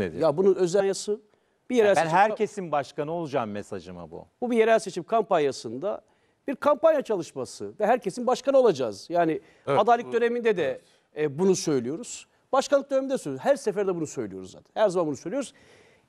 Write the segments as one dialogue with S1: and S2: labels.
S1: rahatsız
S2: Ya bunun özel bir yerel yani ben seçim, herkesin başkanı olacağım mesajıma bu. Bu bir yerel seçim kampanyasında bir kampanya çalışması ve herkesin başkanı olacağız. Yani evet, adaylık döneminde de evet. e, bunu söylüyoruz. Başkanlık döneminde söylüyoruz. Her seferde bunu söylüyoruz zaten. Her zaman bunu söylüyoruz.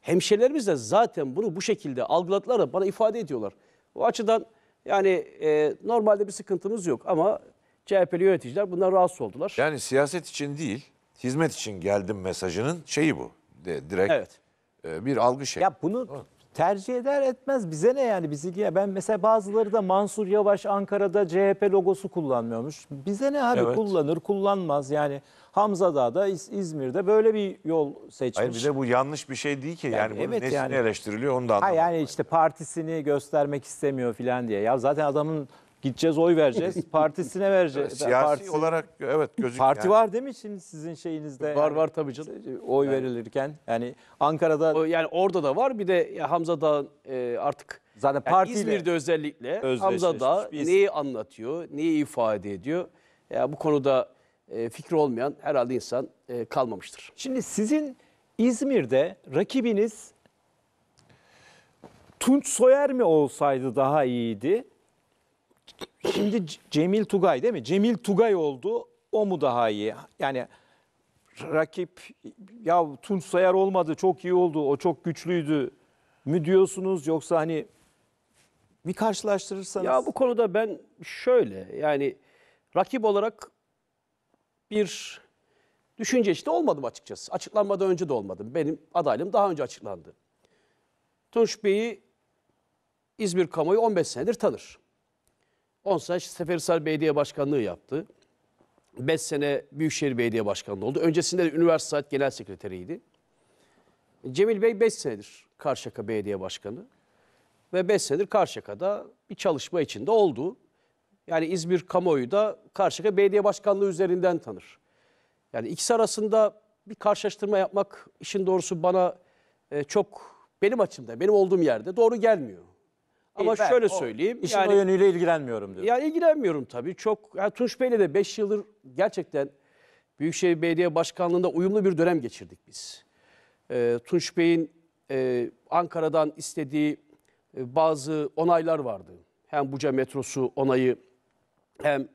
S2: Hemşerilerimiz de zaten bunu bu şekilde algıladılar da bana ifade ediyorlar. O açıdan yani e, normalde bir sıkıntımız yok ama CHP'li yöneticiler bundan rahatsız oldular.
S1: Yani siyaset için değil, hizmet için geldim mesajının şeyi bu de direkt evet. e, bir algı şey. Ya bunu tercih eder etmez bize ne yani bizi ya
S3: ben mesela bazıları da Mansur Yavaş Ankara'da CHP logosu kullanmıyormuş. Bize ne abi evet. kullanır kullanmaz yani Hamza Dağ'da İzmir'de böyle bir yol seçmiş. Hayır bir de
S1: bu yanlış bir şey değil ki yani, yani evet nesini yani. eleştiriliyor onu da anlamadım. Ha
S3: yani işte partisini göstermek istemiyor falan diye. Ya zaten adamın Gideceğiz oy vereceğiz.
S1: Partisine vereceğiz. Siyasi Partisine...
S3: olarak evet gözüküyor. Parti yani. var değil mi şimdi sizin şeyinizde? Var yani, var tabii canım. Şey, oy yani. verilirken yani
S2: Ankara'da. O, yani orada da var bir de Hamza Dağ e, artık zaten yani İzmir'de özellikle Hamza Dağ neyi anlatıyor, neyi ifade ediyor? Ya bu konuda e, fikri olmayan herhalde insan e, kalmamıştır. Şimdi sizin İzmir'de rakibiniz Tunç Soyer mi olsaydı
S3: daha iyiydi? Şimdi Cemil Tugay değil mi? Cemil Tugay oldu. O mu daha iyi? Yani rakip ya Tunç Sayar olmadı çok iyi oldu o çok güçlüydü mü diyorsunuz yoksa hani
S2: bir karşılaştırırsanız. Ya bu konuda ben şöyle yani rakip olarak bir düşünce işte olmadım açıkçası. Açıklanmadan önce de olmadım. Benim adaylığım daha önce açıklandı. Tunç Bey'i İzmir kamuoyu 15 senedir tanır. 10 sene Seferisar Belediye Başkanlığı yaptı. 5 sene Büyükşehir Belediye Başkanlığı oldu. Öncesinde de üniversite genel sekreteriydi. Cemil Bey 5 senedir Karşıyaka Belediye Başkanı ve 5 senedir Karşıyaka'da bir çalışma içinde oldu. Yani İzmir kamuoyu da Karşıyaka Belediye Başkanlığı üzerinden tanır. Yani ikisi arasında bir karşılaştırma yapmak işin doğrusu bana e, çok benim açımda, benim olduğum yerde doğru gelmiyor. Ama ben şöyle o söyleyeyim. İşin yani, o yönüyle ilgilenmiyorum diyor. Yani ilgilenmiyorum tabii. Çok, yani Tunç Bey'le de 5 yıldır gerçekten Büyükşehir Belediye Başkanlığı'nda uyumlu bir dönem geçirdik biz. E, Tunç Bey'in e, Ankara'dan istediği e, bazı onaylar vardı. Hem Buca metrosu onayı hem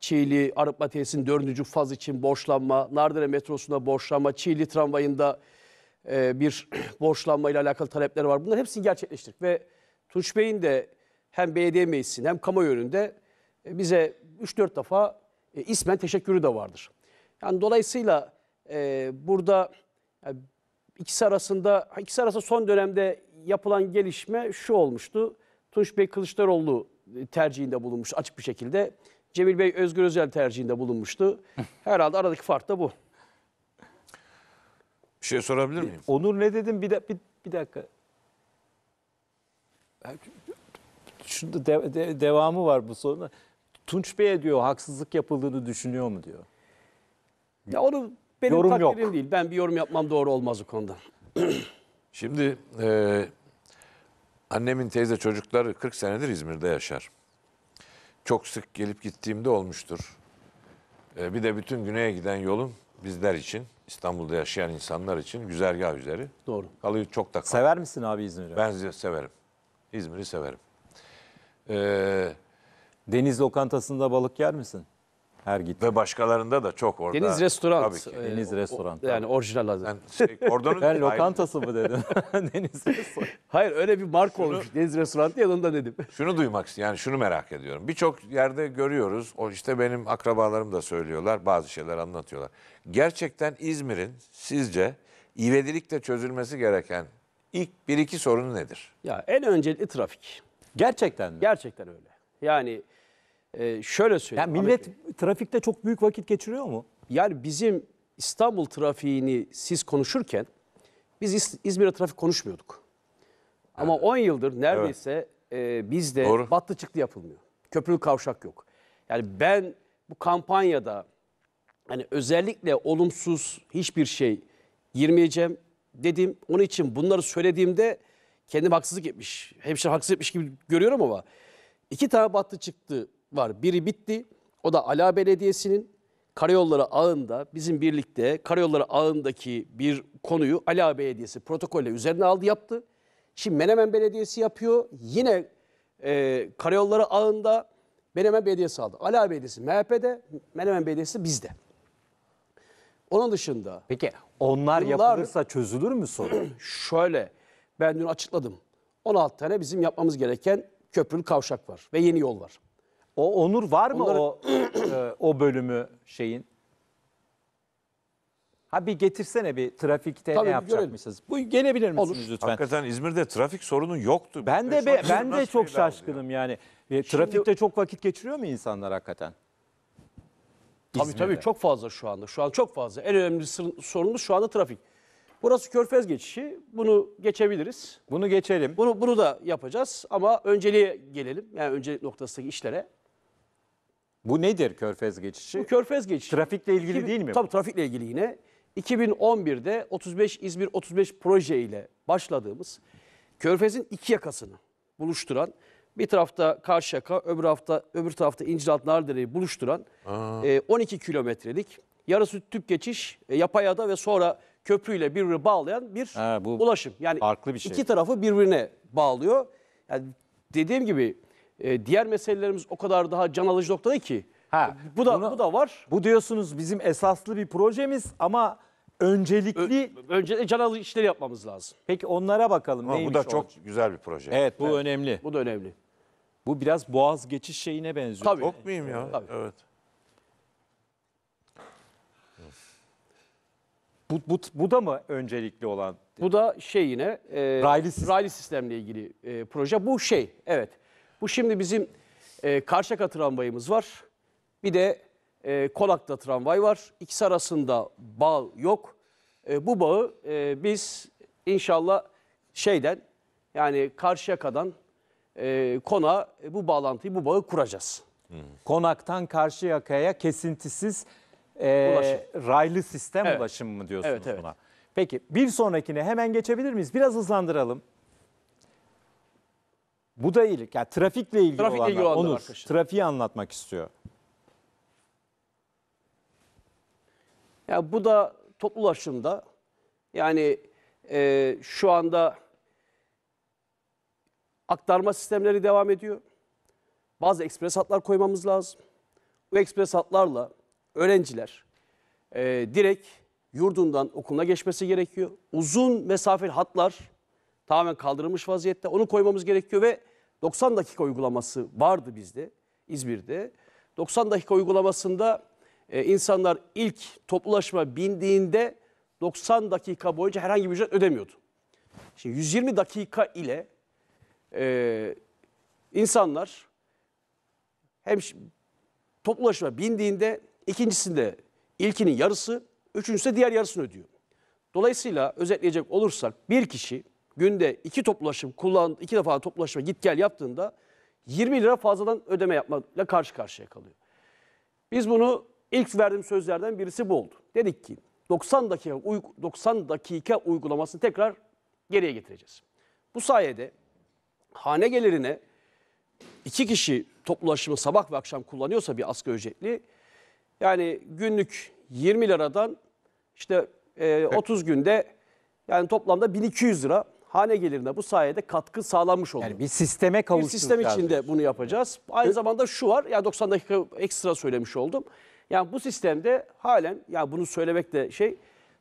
S2: Çiğli Arıtma Tesis'in dördüncü faz için borçlanma, Nardere metrosuna borçlanma, Çiğli tramvayında e, bir borçlanma ile alakalı talepler var. Bunların hepsini gerçekleştirdik ve Tunç Bey'in de hem belediye meclisinde hem kamuoyu yönünde e, bize 3-4 defa e, ismen teşekkürü de vardır. Yani dolayısıyla e, burada yani e, ikisi arasında ikisi arasında son dönemde yapılan gelişme şu olmuştu. Tunç Bey Kılıçdaroğlu e, tercihinde bulunmuş açık bir şekilde. Cemil Bey Özgür Özel tercihinde bulunmuştu. Herhalde aradaki fark da bu.
S1: Bir şey sorabilir miyim?
S3: Onur ne dedim? Bir, da, bir, bir dakika şurada de, de, devamı var bu soruna. Tunç Bey'e diyor haksızlık yapıldığını düşünüyor mu
S2: diyor. Ya onu benim yorum takdirim yok. değil. Ben bir yorum yapmam doğru olmaz o konuda.
S1: Şimdi e, annemin teyze çocukları 40 senedir İzmir'de yaşar. Çok sık gelip gittiğimde olmuştur. E, bir de bütün güneye giden yolun bizler için, İstanbul'da yaşayan insanlar için güzergah üzeri. Doğru. Kalıyor çok da kalıyor. Sever misin abi İzmir'i? Ben severim. İzmir'i severim.
S3: Ee, deniz lokantasında balık yer misin? Her git. Ve
S1: başkalarında da çok orada. Deniz restoran. Tabii ki. Ee, deniz restoran. Yani orijinal adı. Ben, şey, kordonun Ben lokantası
S2: mı dedim? deniz restoran. Hayır öyle bir mark olmuş. Deniz restoranı yanında dedim.
S1: Şunu duymak istiyorum, yani şunu merak ediyorum. Birçok yerde görüyoruz. O işte benim akrabalarım da söylüyorlar. Bazı şeyler anlatıyorlar. Gerçekten İzmir'in sizce ivedilikle
S2: çözülmesi gereken İlk bir iki sorunu nedir? Ya en öncelikli trafik. Gerçekten mi? Gerçekten öyle. Yani e, şöyle söyleyeyim. Yani millet Ahmet trafikte çok büyük vakit geçiriyor mu? Yani bizim İstanbul trafiğini siz konuşurken biz İz İzmir'e trafik konuşmuyorduk. Ama evet. 10 yıldır neredeyse evet. e, bizde Doğru. battı çıktı yapılmıyor. Köprülü kavşak yok. Yani ben bu kampanyada hani özellikle olumsuz hiçbir şey girmeyeceğim dedim. Onun için bunları söylediğimde kendim haksızlık etmiş. Hemşire haksızlık etmiş gibi görüyorum ama. iki tane battı çıktı var. Biri bitti. O da Ala Belediyesi'nin Karayolları ağında bizim birlikte Karayolları ağındaki bir konuyu Ala Belediyesi protokolle üzerine aldı yaptı. Şimdi Menemen Belediyesi yapıyor. Yine e, Karayolları ağında Menemen Belediyesi aldı. Ala Belediyesi MHP'de, Menemen Belediyesi bizde. Onun dışında... Peki onlar Bunlar- yapılırsa çözülür mü sorun? Şöyle ben dün açıkladım. 16 tane bizim yapmamız gereken köprülü kavşak var ve yeni yol var. o Onur var mı Onları- o e, o bölümü
S3: şeyin? Ha bir getirsene bir trafikte Tabii, ne bir yapacakmışız? Bu gelebilir
S1: misiniz Olur. lütfen? Hakikaten İzmir'de trafik sorunu yoktu. Ben de be- ben de çok şaşkınım
S3: yani. E, Trafikte çok vakit geçiriyor mu insanlar hakikaten? Tabii İzmir'de. tabii
S2: çok fazla şu anda. Şu an çok fazla. En önemli sorunumuz şu anda trafik. Burası Körfez geçişi. Bunu geçebiliriz. Bunu geçelim. Bunu bunu da yapacağız ama önceliğe gelelim. Yani öncelik noktasındaki işlere.
S3: Bu nedir Körfez geçişi?
S2: Bu Körfez geçişi. Trafikle ilgili Kim, değil mi? Tabii trafikle ilgili yine. 2011'de 35 İzmir 35 proje ile başladığımız Körfez'in iki yakasını buluşturan bir tarafta Karşıyaka, öbür hafta öbür tarafta İnciralt Nardere'yi buluşturan e, 12 kilometrelik yarısı tüp geçiş e, Yapayada ve sonra köprüyle birbirini bağlayan bir Ha, bu ulaşım. Yani farklı bir şey. iki tarafı birbirine bağlıyor. Yani dediğim gibi e, diğer meselelerimiz o kadar daha can alıcı noktada ki. Ha, e, bu da bunu- bu da var. Bu diyorsunuz bizim esaslı bir projemiz ama öncelikli Önce de can alıcı işleri
S3: yapmamız lazım. peki onlara bakalım Ama neymiş bu da o? çok
S1: güzel bir proje. Evet bu önemli. Bu da önemli.
S3: Bu biraz boğaz geçiş şeyine benziyor. Tabii. Çok muyum ya? Tabii. Evet.
S2: Bu, bu, bu da mı öncelikli olan? Bu da şey yine e, raylı, sistem. raylı sistemle ilgili e, proje. Bu şey evet. Bu şimdi bizim e, Karşıyaka tramvayımız var. Bir de e, Konak'ta tramvay var. İkisi arasında bağ yok. E, bu bağı e, biz inşallah şeyden yani Karşıyaka'dan ee, e, kona bu bağlantıyı, bu bağı kuracağız. Konaktan karşı yakaya kesintisiz
S3: e, raylı sistem Evet. ulaşımı mı diyorsunuz Evet, evet. buna? Peki bir sonrakine hemen geçebilir miyiz? Biraz hızlandıralım. Bu da iyilik. Yani trafikle ilgili Trafikle olanlar. ilgili Onur, arkadaşlar. trafiği anlatmak istiyor.
S2: Ya bu da toplu ulaşımda yani e, şu anda Aktarma sistemleri devam ediyor. Bazı ekspres hatlar koymamız lazım. Bu ekspres hatlarla öğrenciler e, direkt yurdundan okuluna geçmesi gerekiyor. Uzun mesafeli hatlar tamamen kaldırılmış vaziyette. Onu koymamız gerekiyor ve 90 dakika uygulaması vardı bizde İzmir'de. 90 dakika uygulamasında e, insanlar ilk toplulaşma bindiğinde 90 dakika boyunca herhangi bir ücret ödemiyordu. Şimdi 120 dakika ile e, insanlar hem toplu bindiğinde ikincisinde ilkinin yarısı, üçüncüsü de diğer yarısını ödüyor. Dolayısıyla özetleyecek olursak bir kişi günde iki toplaşım kullan iki defa toplaşma git gel yaptığında 20 lira fazladan ödeme yapmakla karşı karşıya kalıyor. Biz bunu ilk verdiğim sözlerden birisi bu oldu. Dedik ki 90 dakika 90 dakika uygulamasını tekrar geriye getireceğiz. Bu sayede hane gelirine iki kişi toplu ulaşımı sabah ve akşam kullanıyorsa bir asgari ücretli yani günlük 20 liradan işte e, 30 günde yani toplamda 1200 lira hane gelirine bu sayede katkı sağlanmış oluyor. Yani bir sisteme Bir sistem içinde bunu yapacağız. Aynı zamanda şu var, ya 90 dakika ekstra söylemiş oldum. Yani bu sistemde halen, ya bunu söylemek de şey,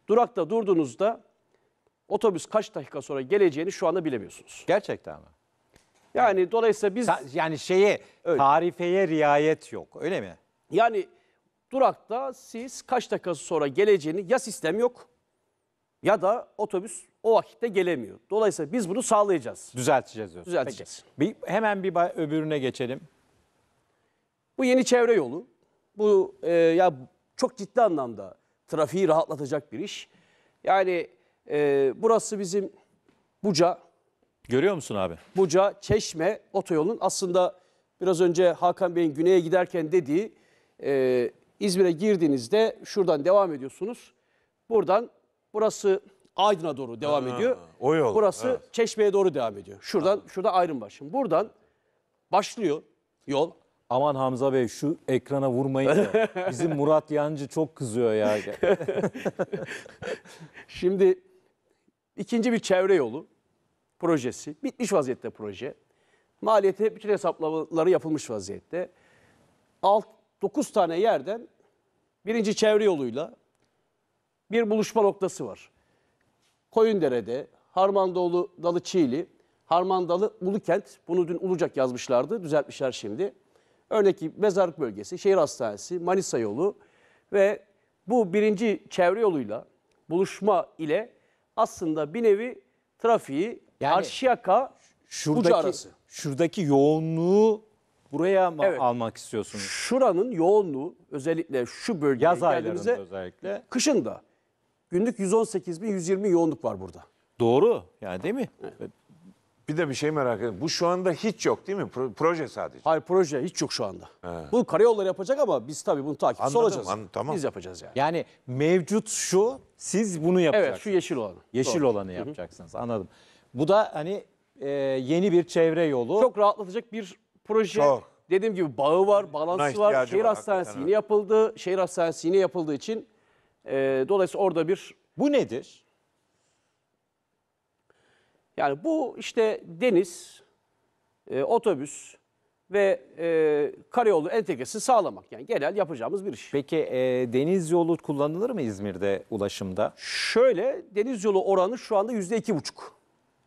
S2: durakta durduğunuzda otobüs kaç dakika sonra geleceğini şu anda bilemiyorsunuz. Gerçekten mi? Yani, dolayısıyla biz... Yani şeye, öyle. tarifeye riayet yok öyle mi? Yani durakta siz kaç dakika sonra geleceğini ya sistem yok ya da otobüs o vakitte gelemiyor. Dolayısıyla biz bunu sağlayacağız.
S3: Düzelteceğiz diyorsun. Düzelteceğiz.
S2: Peki. Bir, hemen bir öbürüne geçelim. Bu yeni çevre yolu. Bu e, ya çok ciddi anlamda trafiği rahatlatacak bir iş. Yani e, burası bizim Buca Görüyor musun abi? Buca, Çeşme otoyolunun aslında biraz önce Hakan Bey'in güneye giderken dediği e, İzmir'e girdiğinizde şuradan devam ediyorsunuz. Buradan burası Aydın'a doğru devam Ha, ediyor. o yol, Burası evet. Çeşme'ye doğru devam ediyor. Şuradan şurada ayrım var. buradan başlıyor yol. Aman Hamza Bey şu ekrana vurmayın da. Bizim Murat Yancı çok kızıyor ya. Şimdi ikinci bir çevre yolu projesi. Bitmiş vaziyette proje. Maliyeti bütün hesaplamaları yapılmış vaziyette. Alt 9 tane yerden birinci çevre yoluyla bir buluşma noktası var. Koyundere'de, Harmandolu Dalı Çiğli, Harmandalı Ulukent. Bunu dün Ulucak yazmışlardı, düzeltmişler şimdi. Örneğin mezarlık bölgesi, şehir hastanesi, Manisa yolu ve bu birinci çevre yoluyla buluşma ile aslında bir nevi trafiği yani, Karşıyaka şuradaki, arası.
S3: şuradaki yoğunluğu
S2: buraya mı evet. almak istiyorsunuz? Şuranın yoğunluğu özellikle şu bölgeye Yaz geldiğimizde özellikle. Kışında günlük 118 bin 120 yoğunluk var burada.
S1: Doğru yani değil mi? Evet. Bir de bir şey merak ediyorum. Bu şu anda hiç yok değil mi? proje
S2: sadece. Hayır proje hiç yok şu anda. He. Bunu karayolları yapacak ama biz tabii bunu takipçisi Anladım, olacağız. An- tamam. Biz yapacağız yani. Yani mevcut şu, siz bunu yapacaksınız. Evet şu yeşil olanı. Yeşil Doğru. olanı
S3: yapacaksınız anladım. Bu da hani e, yeni bir çevre yolu. Çok rahatlatacak bir
S2: proje. Çok. Dediğim gibi bağı var, balansı Buna var. Şehir var, hastanesi hakikaten, yine yapıldı. Şehir hastanesi yeni yapıldığı için e, dolayısıyla orada bir Bu nedir? Yani bu işte deniz, e, otobüs ve e, karayolu entegresi sağlamak. Yani genel yapacağımız bir iş. Peki e,
S3: deniz yolu kullanılır mı İzmir'de ulaşımda? Şöyle deniz yolu oranı şu anda yüzde
S2: iki buçuk.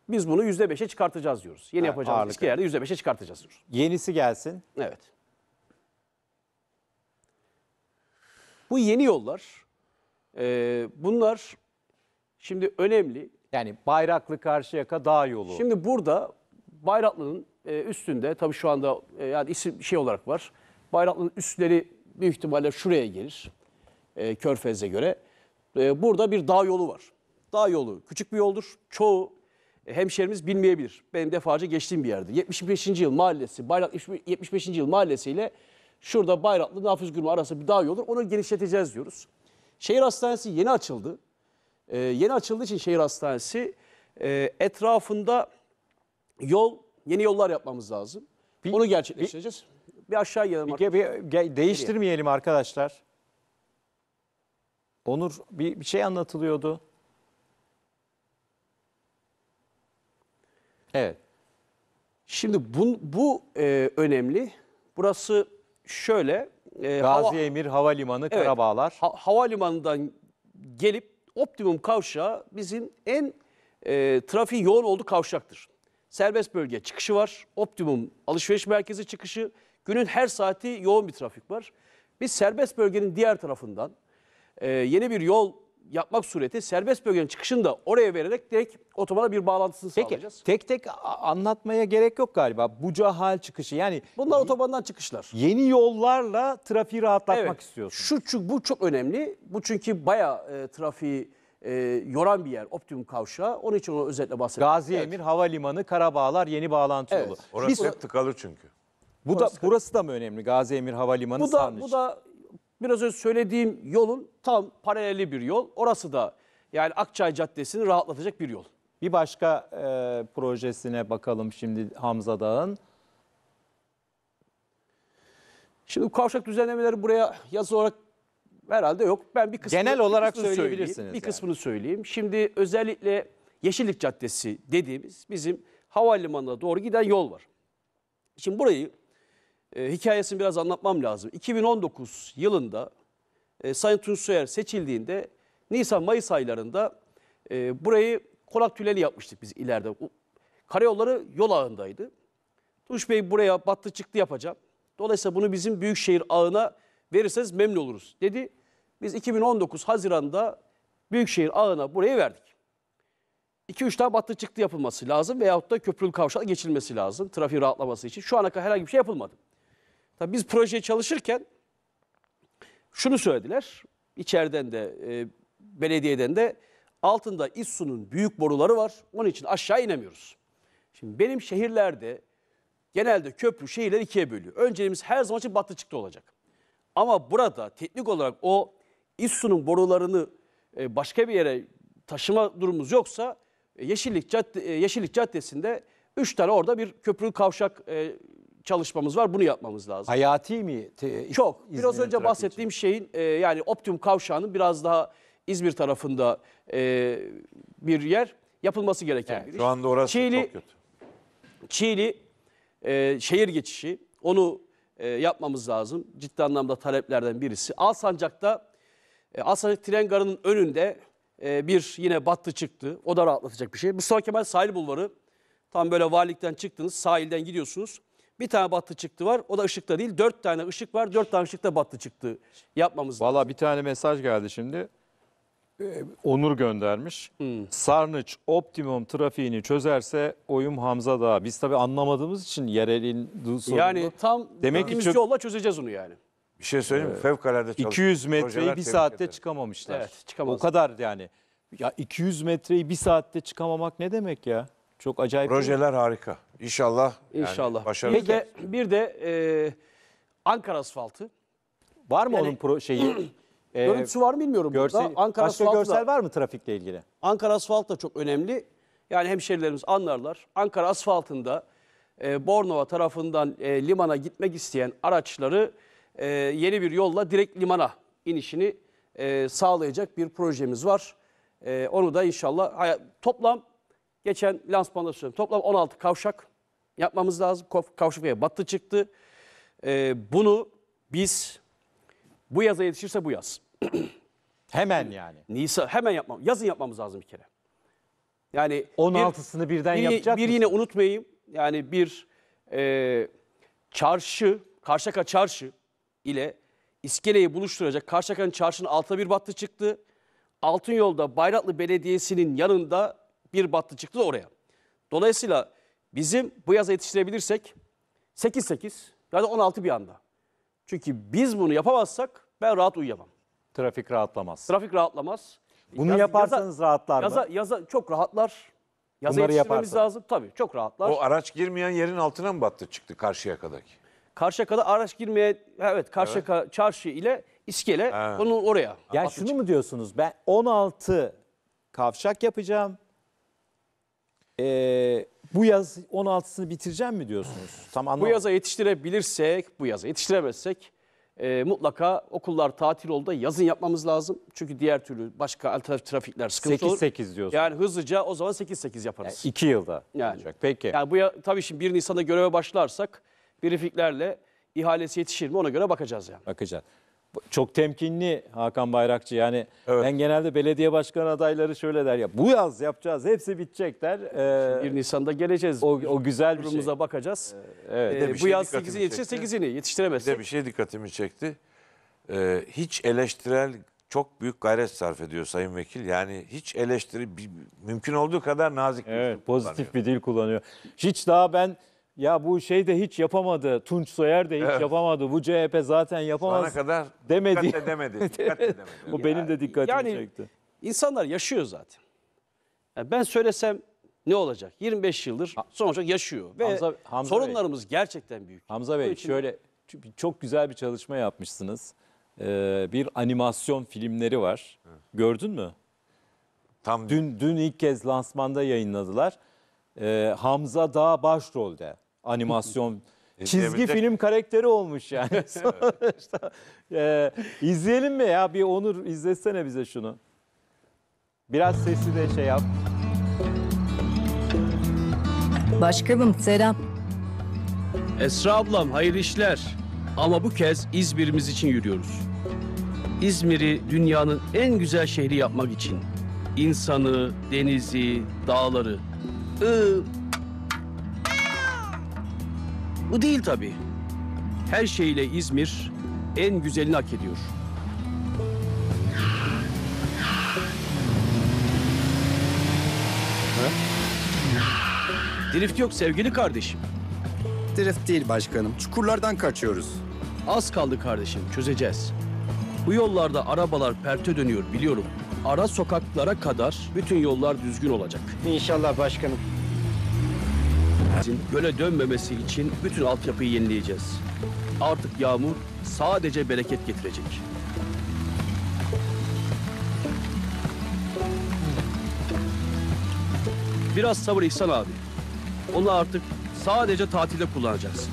S2: Biz bunu %5'e çıkartacağız diyoruz. Yeni Ha, yapacağımız ağırlık. eski yerde %5'e çıkartacağız diyoruz.
S3: Yenisi gelsin.
S2: Evet. Bu yeni yollar, e, bunlar şimdi önemli. Yani Bayraklı Karşıyaka dağ yolu. Şimdi burada Bayraklı'nın e, üstünde, tabii şu anda e, yani isim şey olarak var. Bayraklı'nın üstleri büyük ihtimalle şuraya gelir, e, Körfez'e göre. E, burada bir dağ yolu var. Dağ yolu küçük bir yoldur. Çoğu e, hemşerimiz bilmeyebilir. Benim defaca geçtiğim bir yerde. 75. yıl mahallesi, Bayrak 75. yıl mahallesiyle ile şurada Bayraklı Nafiz Gürme arası bir dağ yoldur. Onu genişleteceğiz diyoruz. Şehir Hastanesi yeni açıldı. Ee, yeni açıldığı için şehir hastanesi e, etrafında yol, yeni yollar yapmamız lazım. Bir, Onu gerçekleştireceğiz. Bir, bir aşağı gelelim. bir, bir, değiştirmeyelim
S3: arkadaşlar. Onur bir, bir şey anlatılıyordu.
S2: Evet. Şimdi bu, bu e, önemli. Burası şöyle. E, Gazi hava, Emir Havalimanı evet, Karabağlar. Ha, havalimanından gelip optimum kavşağı bizim en e, trafiği yoğun olduğu kavşaktır. Serbest bölge çıkışı var. Optimum alışveriş merkezi çıkışı. Günün her saati yoğun bir trafik var. Biz serbest bölgenin diğer tarafından e, yeni bir yol yapmak sureti serbest bölgenin çıkışını da oraya vererek direkt otobana bir bağlantısını Peki, sağlayacağız. Tek tek anlatmaya gerek yok galiba. hal çıkışı yani. Bunlar otobandan çıkışlar. Yeni yollarla trafiği rahatlatmak evet, istiyorsun. Şu, çünkü bu çok önemli. Bu çünkü bayağı e, trafiği e, yoran bir yer optimum kavşağı. Onun için onu özetle bahsedelim. Gazi evet. Emir
S3: Havalimanı, Karabağlar yeni bağlantı evet. yolu. Orası Biz, hep tıkalı çünkü. Bu da, burası da mı önemli Gazi Emir
S2: Havalimanı? Bu da, bu da biraz önce söylediğim yolun tam paraleli bir yol. Orası da yani Akçay Caddesi'ni rahatlatacak bir yol.
S3: Bir başka e, projesine bakalım şimdi Hamza Dağ'ın.
S2: Şimdi kavşak düzenlemeleri buraya yazı olarak herhalde yok. Ben bir kısmını Genel olarak bir kısmını söyleyebilirsiniz. Söyleyeyim, bir yani. kısmını söyleyeyim. Şimdi özellikle Yeşillik Caddesi dediğimiz bizim havalimanına doğru giden yol var. Şimdi burayı e, hikayesini biraz anlatmam lazım. 2019 yılında e, Sayın Tunç Soyer seçildiğinde Nisan-Mayıs aylarında e, burayı konak tüneli yapmıştık biz ileride. Karayolları yol ağındaydı. Tunç Bey buraya battı çıktı yapacağım. Dolayısıyla bunu bizim büyükşehir ağına verirseniz memnun oluruz dedi. Biz 2019 Haziran'da büyükşehir ağına burayı verdik. 2-3 tane battı çıktı yapılması lazım veyahut da köprülü kavşağı geçilmesi lazım. Trafiğin rahatlaması için. Şu ana kadar herhangi bir şey yapılmadı. Tabii biz projeye çalışırken şunu söylediler. İçeriden de e, belediyeden de altında İSSU'nun büyük boruları var. Onun için aşağı inemiyoruz. Şimdi benim şehirlerde genelde köprü şehirler ikiye bölüyor. Önceliğimiz her zaman için batı çıktı olacak. Ama burada teknik olarak o İSSU'nun borularını e, başka bir yere taşıma durumumuz yoksa e, Yeşillik, Cadde, e, Yeşillik Caddesi'nde 3 tane orada bir köprü kavşak e, çalışmamız var. Bunu yapmamız lazım. Hayati
S3: mi? Te-
S2: Çok. Biraz önce bahsettiğim şeyin e, yani Optium kavşağının biraz daha İzmir tarafında e, bir yer yapılması gereken bir iş. Şu anda orası Çiğli, çok kötü. Çiğli e, şehir geçişi onu e, yapmamız lazım. Ciddi anlamda taleplerden birisi. Alsancak'ta e, Alsancak tren garının önünde e, bir yine battı çıktı. O da rahatlatacak bir şey. Mustafa Kemal Sahil Bulvarı tam böyle valilikten çıktınız sahilden gidiyorsunuz. Bir tane battı çıktı var. O da ışıkta değil. Dört tane ışık var. Dört tane ışıkta battı çıktı. Yapmamız lazım. Valla bir tane
S3: mesaj geldi şimdi. Ee, Onur göndermiş. Hmm. Sarnıç optimum trafiğini çözerse oyum Hamza da Biz tabii anlamadığımız için yerelin sorunu. Yani tam Demek ki çok... yolla
S2: çözeceğiz onu yani.
S1: Bir şey
S3: söyleyeyim mi? Ee, Fevkalade 200 metreyi bir saatte ederim. çıkamamışlar. Evet çıkamazlar. O kadar yani. Ya 200 metreyi bir saatte çıkamamak ne demek ya?
S1: Çok acayip. Projeler harika. İnşallah.
S3: İnşallah. Yani başarılı. Bir
S2: bir de e, Ankara asfaltı. Var mı yani, onun pro şeyi? e, görüntüsü var mı bilmiyorum görsel, burada. Ankara başka görsel da, var mı trafikle ilgili? Ankara asfalt da çok önemli. Yani hemşerilerimiz anlarlar. Ankara asfaltında e, Bornova tarafından e, limana gitmek isteyen araçları e, yeni bir yolla direkt limana inişini e, sağlayacak bir projemiz var. E, onu da inşallah toplam Geçen lansmanda söyledim. Toplam 16 kavşak yapmamız lazım. Kavşak veya battı çıktı. Ee, bunu biz bu yaza yetişirse bu yaz. Hemen yani. Nisa hemen yapmam. Yazın yapmamız lazım bir kere. Yani 16'sını
S3: bir, birden bir, yapacak Bir mısın? yine
S2: unutmayayım. Yani bir e, çarşı, Karşıyaka çarşı ile iskeleyi buluşturacak Karşıyaka'nın çarşının alta bir battı çıktı. Altın yolda Bayratlı Belediyesi'nin yanında bir battı çıktı da oraya. Dolayısıyla bizim bu yaza yetiştirebilirsek 8-8 yani 16 bir anda. Çünkü biz bunu yapamazsak ben rahat uyuyamam. Trafik rahatlamaz. Trafik rahatlamaz. Bunu Yaz- yaparsanız rahatlar mı? yaza, yaza, çok rahatlar. Yaza Bunları yetiştirmemiz yaparsan. lazım. Tabii çok rahatlar. O araç
S1: girmeyen yerin altına mı battı çıktı Karşıyaka'daki?
S2: Karşıyaka'da araç girmeye evet Karşıyaka çarşı ile iskele onun oraya. yani şunu
S3: mu diyorsunuz? Ben 16 kavşak yapacağım
S2: e, bu yaz 16'sını bitireceğim mi
S3: diyorsunuz? Tam Bu yaza
S2: yetiştirebilirsek, bu yaza yetiştiremezsek e, mutlaka okullar tatil oldu yazın yapmamız lazım. Çünkü diğer türlü başka alternatif trafikler sıkıntı olur. 8-8 diyorsun. Yani hızlıca o zaman 8-8 yaparız. 2 yılda Yani. olacak. Peki. Yani bu ya, tabii şimdi 1 Nisan'da göreve başlarsak briefinglerle ihalesi yetişir mi ona göre bakacağız yani.
S3: Bakacağız çok temkinli Hakan Bayrakçı. Yani evet. ben genelde belediye başkan adayları şöyle der ya bu yaz yapacağız hepsi bitecek
S2: der. Ee, 1 Nisan'da geleceğiz. O, o güzel bir şey. bakacağız. Ee, evet. Ee, bu şey yaz 8'i yetişir 8'ini
S1: yetiştiremezsin. Bir de bir şey dikkatimi çekti. Ee, hiç eleştirel çok büyük gayret sarf ediyor Sayın Vekil. Yani hiç eleştiri bir, mümkün olduğu kadar nazik evet, bir pozitif kullanıyor. bir dil kullanıyor. Hiç daha ben ya bu şey de hiç yapamadı.
S3: Tunç Soyer de hiç Evet. yapamadı. Bu CHP zaten yapamaz. yapamaz. kadar demedi. dikkat edemedi. Dikkat
S1: edemedi.
S2: O benim de dikkatimi yani- çekti. İnsanlar yaşıyor zaten. Yani ben söylesem ne olacak? 25 yıldır sonuçta yaşıyor. Ve Hamza- Hamza Bey. sorunlarımız gerçekten büyük. Hamza Bey için- şöyle
S3: çok güzel bir çalışma yapmışsınız. Ee, bir animasyon filmleri var. Gördün mü? Tam dün Dün dün ilk kez lansmanda yayınladılar. Ee, Hamza Dağ başrolde animasyon e, çizgi film karakteri olmuş yani. Sonuçta, e, izleyelim mi ya? Bir Onur izletsene bize şunu. Biraz sesi de şey yap. Başkanım selam.
S2: Esra ablam hayır işler. Ama bu kez İzmir'imiz için yürüyoruz. İzmir'i dünyanın en güzel şehri yapmak için. insanı, denizi, dağları. Iı, bu değil tabii. Her şeyle İzmir en güzelini hak ediyor. Ha? Drift yok sevgili kardeşim. Drift değil başkanım. Çukurlardan kaçıyoruz. Az kaldı kardeşim, çözeceğiz. Bu yollarda arabalar perte dönüyor biliyorum. Ara sokaklara kadar bütün yollar düzgün olacak. İnşallah başkanım göle dönmemesi için bütün altyapıyı yenileyeceğiz. Artık yağmur sadece bereket getirecek. Biraz sabır İhsan abi. Onu artık sadece tatilde kullanacağız.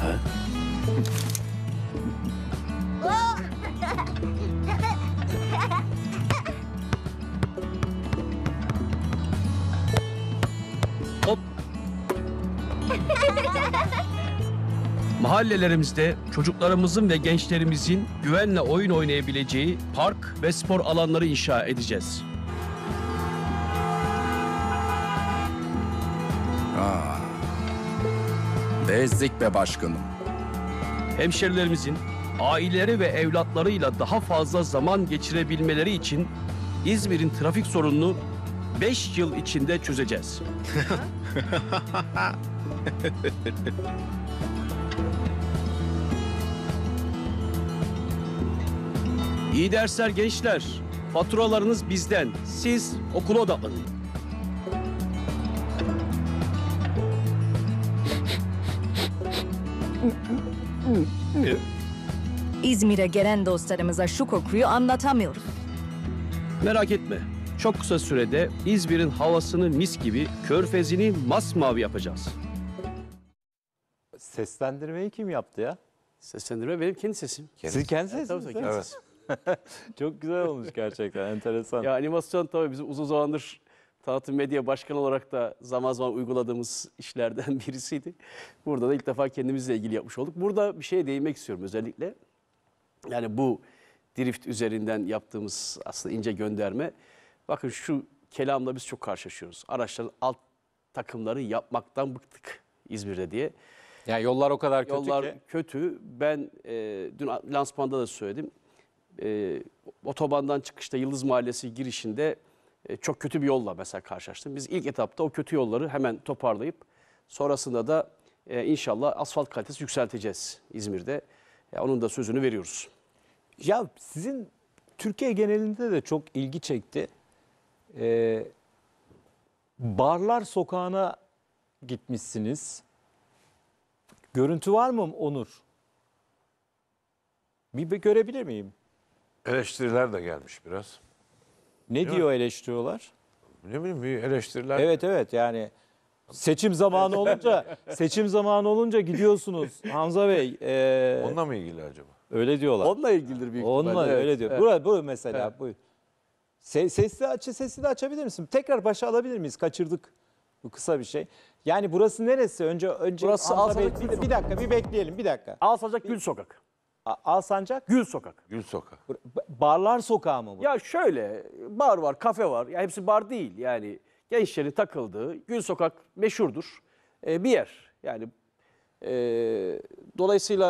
S1: Ha?
S2: Mahallelerimizde çocuklarımızın ve gençlerimizin güvenle oyun oynayabileceği park ve spor alanları inşa edeceğiz. Aa, bezdik be başkanım. Hemşerilerimizin aileleri ve evlatlarıyla daha fazla zaman geçirebilmeleri için İzmir'in trafik sorununu 5 yıl içinde çözeceğiz. İyi dersler gençler. Faturalarınız bizden. Siz okula odaklanın.
S1: İzmir'e gelen
S3: dostlarımıza şu kokuyu anlatamıyorum.
S2: Merak etme. Çok kısa sürede İzmir'in havasını mis gibi, körfezini masmavi yapacağız.
S3: Seslendirmeyi kim yaptı ya? Seslendirme benim kendi sesim. Siz kendi sesiniz. Tabii tabii kendi sesim.
S2: Çok güzel olmuş gerçekten enteresan. Ya animasyon tabii bizim uzun zamandır Tanıtım Medya Başkanı olarak da zaman zaman uyguladığımız işlerden birisiydi. Burada da ilk defa kendimizle ilgili yapmış olduk. Burada bir şeye değinmek istiyorum özellikle. Yani bu drift üzerinden yaptığımız aslında ince gönderme. Bakın şu kelamla biz çok karşılaşıyoruz. Araçların alt takımları yapmaktan bıktık İzmir'de diye. Yani yollar o kadar kötü yollar ki. Yollar kötü. Ben e, dün lansmanda da söyledim e, otobandan çıkışta Yıldız Mahallesi girişinde e, çok kötü bir yolla mesela karşılaştım. Biz ilk etapta o kötü yolları hemen toparlayıp sonrasında da e, inşallah asfalt kalitesi yükselteceğiz İzmir'de. E, onun da sözünü veriyoruz. Ya sizin Türkiye genelinde de çok ilgi çekti. Ee,
S3: barlar sokağına gitmişsiniz. Görüntü var mı Onur? bir görebilir miyim? Eleştiriler de gelmiş biraz. Ne Değil diyor mi? eleştiriyorlar? Ne bileyim bir eleştiriler. Evet evet yani seçim zamanı olunca seçim zamanı olunca gidiyorsunuz Hamza Bey. E, Onunla mı ilgili acaba? öyle diyorlar. Onunla
S2: ilgilidir
S1: büyük Onunla Evet, öyle diyor. evet. Bura,
S3: bu mesela bu. Se, sesli aç sesli de açabilir misin? Tekrar başa alabilir miyiz? Kaçırdık. Bu kısa bir şey. Yani burası neresi? Önce önce Burası Hamza Bey, bir, bir dakika bir bekleyelim. Bir dakika. Alsancak Gül Sokak. Alsancak, Gül Sokak. Gül
S2: Sokak. Barlar Sokağı mı bu? Ya şöyle bar var, kafe var. Ya hepsi bar değil. Yani gençleri takıldığı Gül Sokak meşhurdur. e, bir yer. Yani e, dolayısıyla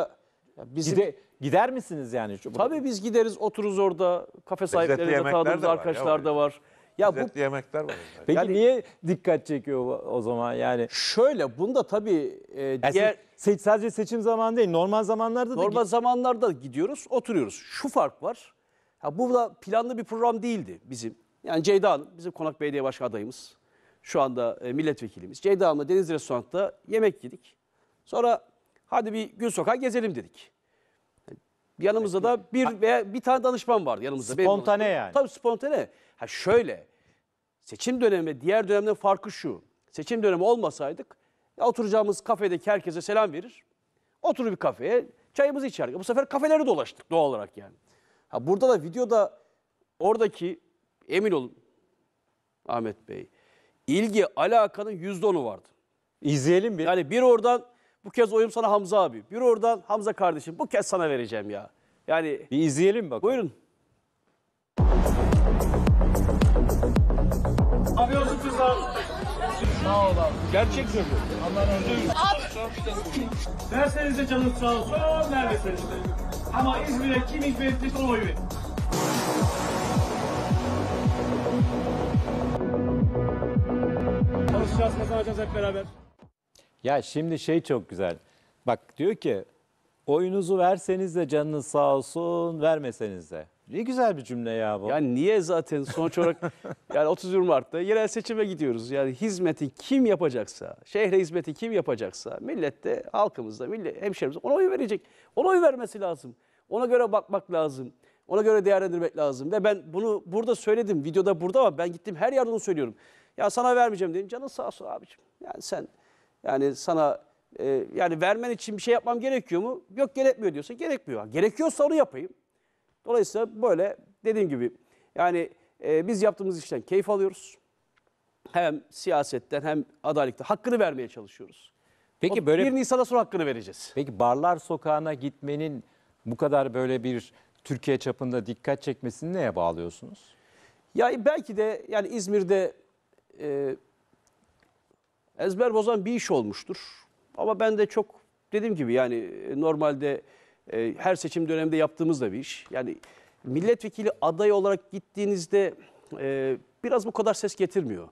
S2: ya bizim Gide- gider misiniz yani? Şu- tabii biz gideriz, otururuz orada. Kafe sahipleri de tanıdığımız arkadaşlar da orada. var. Ya bu yemekler var. Yani.
S3: Peki yani, niye dikkat çekiyor o zaman yani? Şöyle bunda tabii e,
S2: yani seç, sadece seçim zamanı değil normal zamanlarda normal da normal zamanlarda gidiyoruz, oturuyoruz. Şu fark var. Ya bu da planlı bir program değildi bizim. Yani Ceyda Hanım bizim Konak Belediye Başkan adayımız. Şu anda e, milletvekilimiz. Ceyda Hanım'la Deniz Restoran'da yemek yedik. Sonra hadi bir gün sokağa gezelim dedik. Yanımızda da bir veya bir tane danışman vardı yanımızda. Spontane yani. Tabii spontane. Ha şöyle, seçim dönemi diğer dönemden farkı şu. Seçim dönemi olmasaydık oturacağımız kafedeki herkese selam verir. Oturur bir kafeye çayımızı içerdik. Bu sefer kafeleri dolaştık doğal olarak yani. Ha burada da videoda oradaki emin olun Ahmet Bey ilgi alakanın yüzde onu vardı. İzleyelim bir. Yani bir oradan bu kez oyum sana Hamza abi. Bir oradan Hamza kardeşim bu kez sana vereceğim ya. Yani bir izleyelim bakalım. Buyurun. Sağ ol abi. Gerçek söylüyorum. Allah'ın önce Dersenize canınız sağ olsun, vermeseniz de. Ama İzmir'e kim hizmetli o gibi. Çalışacağız, kazanacağız hep beraber.
S3: Ya şimdi şey çok güzel. Bak diyor ki oyunuzu verseniz de canınız sağ olsun,
S2: vermeseniz de. Ne güzel bir cümle ya bu. Yani niye zaten sonuç olarak yani 31 Mart'ta yerel seçime gidiyoruz. Yani hizmeti kim yapacaksa, şehre hizmeti kim yapacaksa millette, halkımızda, millet, hemşehrimiz ona oy verecek. Ona oy vermesi lazım. Ona göre bakmak lazım. Ona göre değerlendirmek lazım. Ve ben bunu burada söyledim. Videoda burada ama ben gittim her yerde onu söylüyorum. Ya sana vermeyeceğim dedim. Canın sağ olsun abicim. Yani sen yani sana e, yani vermen için bir şey yapmam gerekiyor mu? Yok gerekmiyor diyorsa gerekmiyor. Gerekiyorsa onu yapayım. Dolayısıyla böyle dediğim gibi yani e, biz yaptığımız işten keyif alıyoruz. Hem siyasetten hem adalette hakkını vermeye çalışıyoruz. Peki o, böyle bir
S3: Nisan'da sonra hakkını vereceğiz. Peki barlar sokağına gitmenin bu kadar böyle bir Türkiye çapında dikkat çekmesini neye bağlıyorsunuz? Ya belki de yani İzmir'de
S2: e, ezber bozan bir iş olmuştur. Ama ben de çok dediğim gibi yani e, normalde e, her seçim döneminde yaptığımız da bir iş. Yani milletvekili aday olarak gittiğinizde e, biraz bu kadar ses getirmiyor.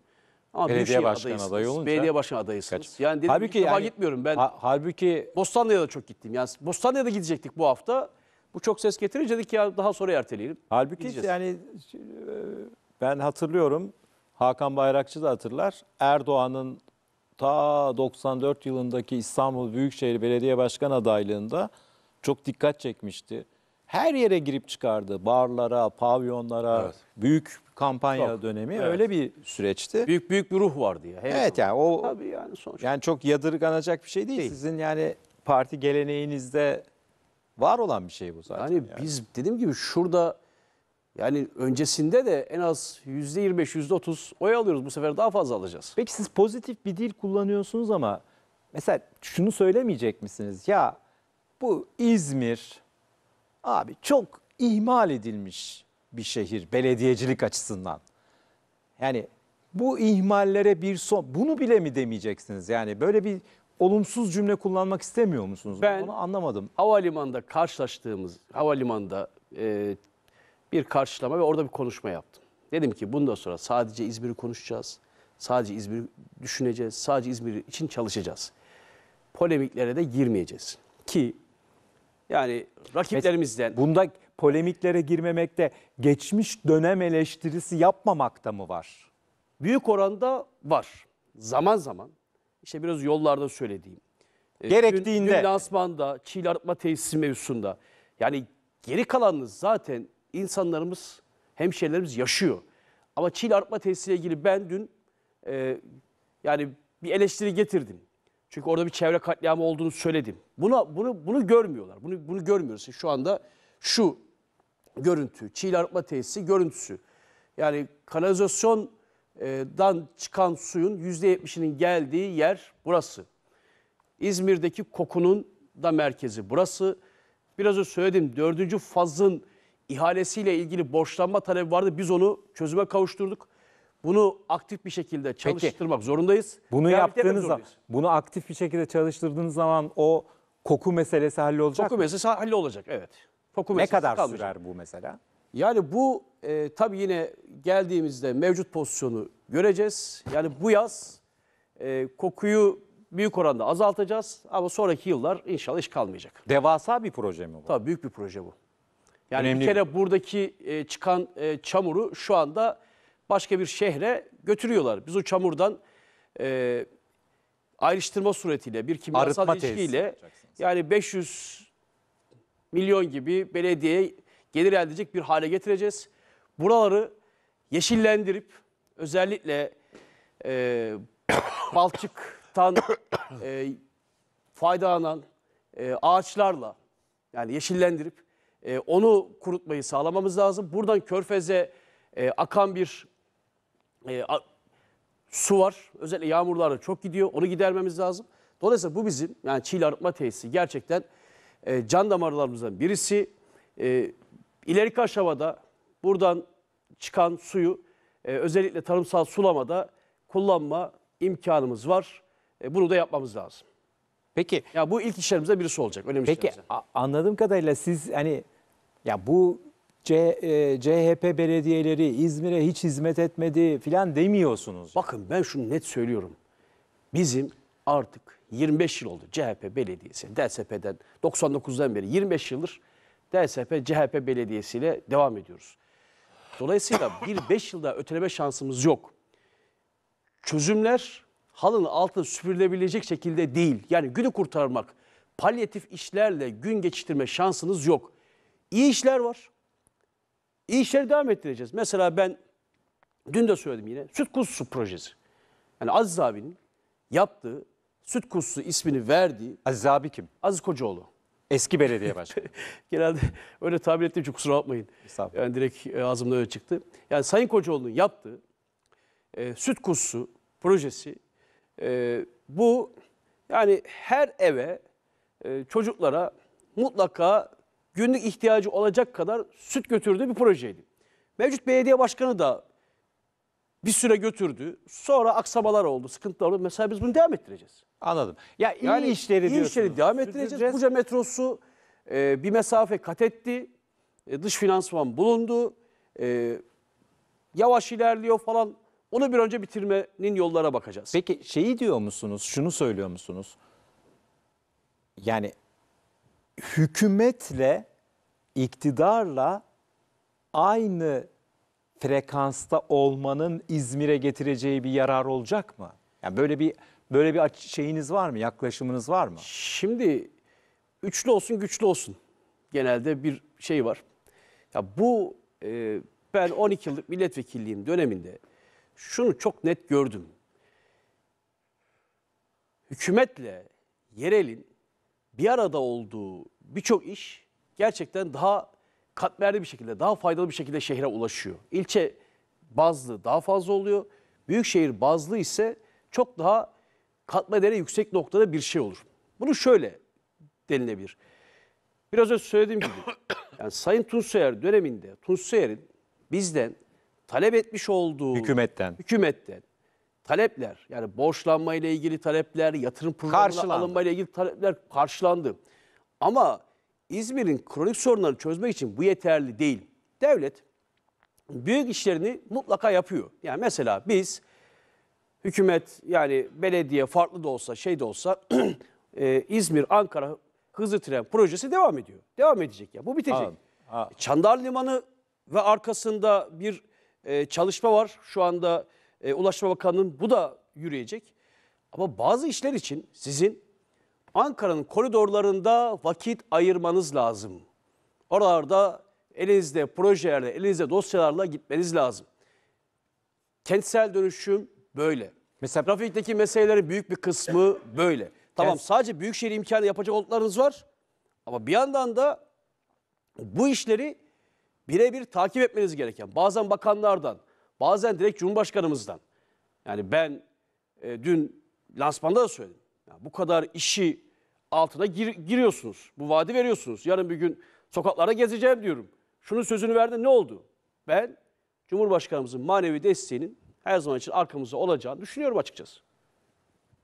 S2: Ama Belediye başkan adayısınız. adayı olunca. Belediye başkan adayısınız. Kaç- Yani dedim halbuki Halbuki yani- gitmiyorum ben. Ha- halbuki Bostanlı'ya da çok gittim. Yani Bostanlı'ya da gidecektik bu hafta. Bu çok ses getirince dedik ya daha sonra erteleyelim. halbuki Gideceğiz. yani
S3: e, ben hatırlıyorum Hakan Bayrakçı da hatırlar. Erdoğan'ın ta 94 yılındaki İstanbul Büyükşehir Belediye Başkan adaylığında çok dikkat çekmişti. Her yere girip çıkardı. Barlara, pavyonlara, evet. büyük kampanya çok. dönemi evet. öyle bir süreçti. Büyük büyük bir ruh vardı ya. Evet, evet yani o Tabii yani sonuçta. Yani çok yadırganacak bir şey değil. değil. Sizin
S2: yani parti geleneğinizde var olan bir şey bu zaten. Yani, yani. biz dediğim gibi şurada yani öncesinde de en az %25, %30 oy alıyoruz. Bu sefer daha fazla alacağız. Peki siz pozitif bir dil kullanıyorsunuz ama mesela şunu
S3: söylemeyecek misiniz? Ya bu İzmir abi çok ihmal edilmiş bir şehir belediyecilik açısından. Yani bu ihmallere bir son bunu bile mi demeyeceksiniz? Yani böyle bir olumsuz cümle
S2: kullanmak istemiyor musunuz? Ben onu anlamadım. Havalimanında karşılaştığımız havalimanında e, bir karşılama ve orada bir konuşma yaptım. Dedim ki bundan sonra sadece İzmir'i konuşacağız. Sadece İzmir'i düşüneceğiz. Sadece İzmir için çalışacağız. Polemiklere de girmeyeceğiz. Ki yani rakiplerimizden. Bunda
S3: polemiklere
S2: girmemekte geçmiş dönem eleştirisi yapmamakta mı var? Büyük oranda var. Zaman zaman işte biraz yollarda söylediğim. E, Gerektiğinde. Dün, dün lansmanda, çiğ arıtma tesisi mevzusunda. Yani geri kalanınız zaten insanlarımız, hemşehrilerimiz yaşıyor. Ama çiğ arıtma tesisiyle ilgili ben dün e, yani bir eleştiri getirdim. Çünkü orada bir çevre katliamı olduğunu söyledim. Buna bunu bunu görmüyorlar. Bunu bunu görmüyoruz. Şu anda şu görüntü, çiğ arıtma tesisi görüntüsü. Yani kanalizasyondan çıkan suyun %70'inin geldiği yer burası. İzmir'deki kokunun da merkezi burası. Biraz önce söyledim dördüncü fazın ihalesiyle ilgili borçlanma talebi vardı. Biz onu çözüme kavuşturduk. Bunu aktif bir şekilde çalıştırmak zorundayız. Bunu Devam yaptığınız zaman, zorundayız. bunu aktif bir şekilde çalıştırdığınız zaman o koku meselesi hallolacak Koku mı? meselesi hallolacak evet. Koku Ne kadar kalmayacak. sürer bu mesela? Yani bu e, tabii yine geldiğimizde mevcut pozisyonu göreceğiz. Yani bu yaz e, kokuyu büyük oranda azaltacağız ama sonraki yıllar inşallah iş kalmayacak. Devasa bir proje mi bu? Tabii büyük bir proje bu. Yani Önemli bir kere buradaki e, çıkan e, çamuru şu anda başka bir şehre götürüyorlar. Biz o çamurdan e, ayrıştırma suretiyle bir kimyasal Arıtma ilişkiyle yani 500 milyon gibi belediyeye gelir elde edecek bir hale getireceğiz. Buraları yeşillendirip özellikle e, balçıktan e, faydalanan e, ağaçlarla yani yeşillendirip e, onu kurutmayı sağlamamız lazım. Buradan körfeze e, akan bir e, a, su var. Özellikle yağmurlarda çok gidiyor. Onu gidermemiz lazım. Dolayısıyla bu bizim yani çiğli arıtma tesisi gerçekten e, can damarlarımızdan birisi. E, ileriki aşamada buradan çıkan suyu e, özellikle tarımsal sulamada kullanma imkanımız var. E, bunu da yapmamız lazım. Peki. Ya bu ilk işlerimizden birisi olacak. Önemli Peki anladığım kadarıyla siz hani ya bu
S3: C, e, CHP belediyeleri İzmir'e hiç hizmet etmedi filan demiyorsunuz.
S2: Bakın ben şunu net söylüyorum. Bizim artık 25 yıl oldu CHP belediyesi. DSP'den 99'dan beri 25 yıldır DSP CHP belediyesiyle devam ediyoruz. Dolayısıyla bir 5 yılda öteleme şansımız yok. Çözümler halının altına süpürülebilecek şekilde değil. Yani günü kurtarmak, palyatif işlerle gün geçiştirme şansınız yok. İyi işler var. İyi işleri devam ettireceğiz. Mesela ben dün de söyledim yine süt kuzusu projesi. Yani Aziz abinin yaptığı süt kuzusu ismini verdiği. Aziz abi kim? Aziz Kocaoğlu. Eski belediye başkanı. Genelde öyle tabir ettiğim için kusura bakmayın. Yani direkt e, ağzımdan öyle çıktı. Yani Sayın Kocaoğlu'nun yaptığı e, süt kuzusu projesi e, bu yani her eve e, çocuklara mutlaka günlük ihtiyacı olacak kadar süt götürdüğü bir projeydi. Mevcut belediye başkanı da bir süre götürdü. Sonra aksamalar oldu, sıkıntılar oldu. Mesela biz bunu devam ettireceğiz. Anladım. Ya iyi yani işleri iyi diyorsunuz. işleri devam ettireceğiz. Buca metrosu e, bir mesafe kat etti. E, dış finansman bulundu. E, yavaş ilerliyor falan. Onu bir önce bitirmenin yollara bakacağız. Peki şeyi diyor musunuz? Şunu söylüyor musunuz?
S3: Yani hükümetle, iktidarla aynı frekansta olmanın İzmir'e getireceği bir yarar olacak mı? Yani böyle bir böyle bir şeyiniz var mı? Yaklaşımınız var mı?
S2: Şimdi üçlü olsun, güçlü olsun. Genelde bir şey var. Ya bu e, ben 12 yıllık milletvekilliğim döneminde şunu çok net gördüm. Hükümetle yerelin bir arada olduğu birçok iş gerçekten daha katmerli bir şekilde, daha faydalı bir şekilde şehre ulaşıyor. İlçe bazlı daha fazla oluyor. Büyükşehir bazlı ise çok daha katma değeri yüksek noktada bir şey olur. Bunu şöyle denilebilir. Biraz önce söylediğim gibi yani Sayın Tunsoyer döneminde Tunsoyer'in bizden talep etmiş olduğu hükümetten, hükümetten talepler yani borçlanma ile ilgili talepler, yatırım programına alınma ile ilgili talepler karşılandı. Ama İzmir'in kronik sorunlarını çözmek için bu yeterli değil. Devlet büyük işlerini mutlaka yapıyor. Yani mesela biz hükümet yani belediye farklı da olsa şey de olsa e, İzmir Ankara hızlı tren projesi devam ediyor. Devam edecek ya. Bu bitecek. Abi, abi. Çandar Limanı ve arkasında bir e, çalışma var. Şu anda e, Ulaşma Bakanı'nın bu da yürüyecek. Ama bazı işler için sizin Ankara'nın koridorlarında vakit ayırmanız lazım. Oralarda elinizde projelerle, elinizde dosyalarla gitmeniz lazım. Kentsel dönüşüm böyle. Mesela trafikteki meselelerin büyük bir kısmı böyle. Tamam Kent... sadece şehir imkanı yapacak olduklarınız var. Ama bir yandan da bu işleri birebir takip etmeniz gereken, bazen bakanlardan, Bazen direkt Cumhurbaşkanımızdan. Yani ben e, dün lansmanda da söyledim. Ya bu kadar işi altına gir, giriyorsunuz. Bu vaadi veriyorsunuz. Yarın bir gün sokaklara gezeceğim diyorum. Şunun sözünü verdi, ne oldu? Ben Cumhurbaşkanımızın manevi desteğinin her zaman için arkamızda olacağını düşünüyorum açıkçası.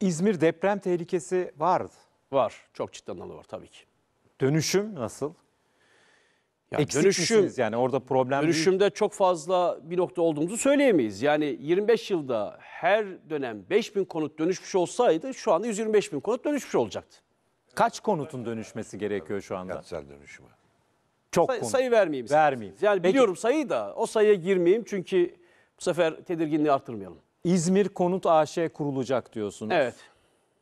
S3: İzmir deprem tehlikesi vardı. Var.
S2: Çok ciddi anlamda var tabii ki.
S3: Dönüşüm nasıl? Ya Eksik dönüşüm, misiniz yani orada
S2: problem Dönüşümde büyük. çok fazla bir nokta olduğumuzu söyleyemeyiz. Yani 25 yılda her dönem 5 bin konut dönüşmüş olsaydı şu anda 125 bin konut dönüşmüş olacaktı. Kaç konutun dönüşmesi gerekiyor şu anda? Katsal dönüşümü. Çok Say, konut. Sayı vermeyeyim. Vermeyeyim. Yani Peki. biliyorum sayıyı da o sayıya girmeyeyim çünkü bu sefer tedirginliği artırmayalım.
S3: İzmir Konut AŞ kurulacak diyorsunuz. Evet.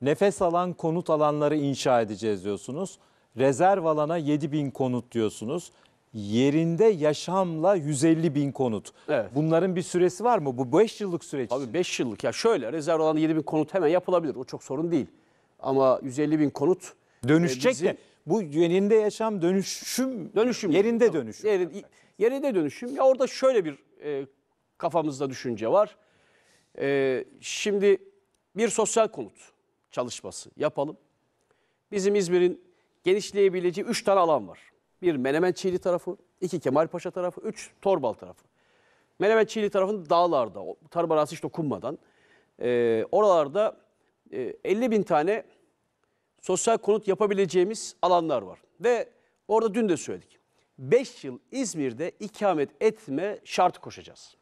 S3: Nefes alan konut alanları inşa edeceğiz diyorsunuz. Rezerv alana 7 bin konut diyorsunuz yerinde
S2: yaşamla 150 bin konut. Evet. Bunların bir süresi var mı? Bu 5 yıllık süreç. Abi 5 yıllık ya şöyle rezerv olan 7 bin konut hemen yapılabilir. O çok sorun değil. Ama 150 bin konut dönüşecek e, bizi... de. Bu yerinde yaşam dönüşüm dönüşüm yerinde tamam. dönüşüm. Yerin, yerinde dönüşüm. Ya orada şöyle bir e, kafamızda düşünce var. E, şimdi bir sosyal konut çalışması yapalım. Bizim İzmir'in genişleyebileceği 3 tane alan var. Bir Menemen Çiğli tarafı, iki Kemalpaşa tarafı, üç Torbal tarafı. Menemen Çiğli tarafının dağlarda, Tarbarası hiç dokunmadan e, oralarda e, 50 bin tane sosyal konut yapabileceğimiz alanlar var. Ve orada dün de söyledik. 5 yıl İzmir'de ikamet etme şartı koşacağız.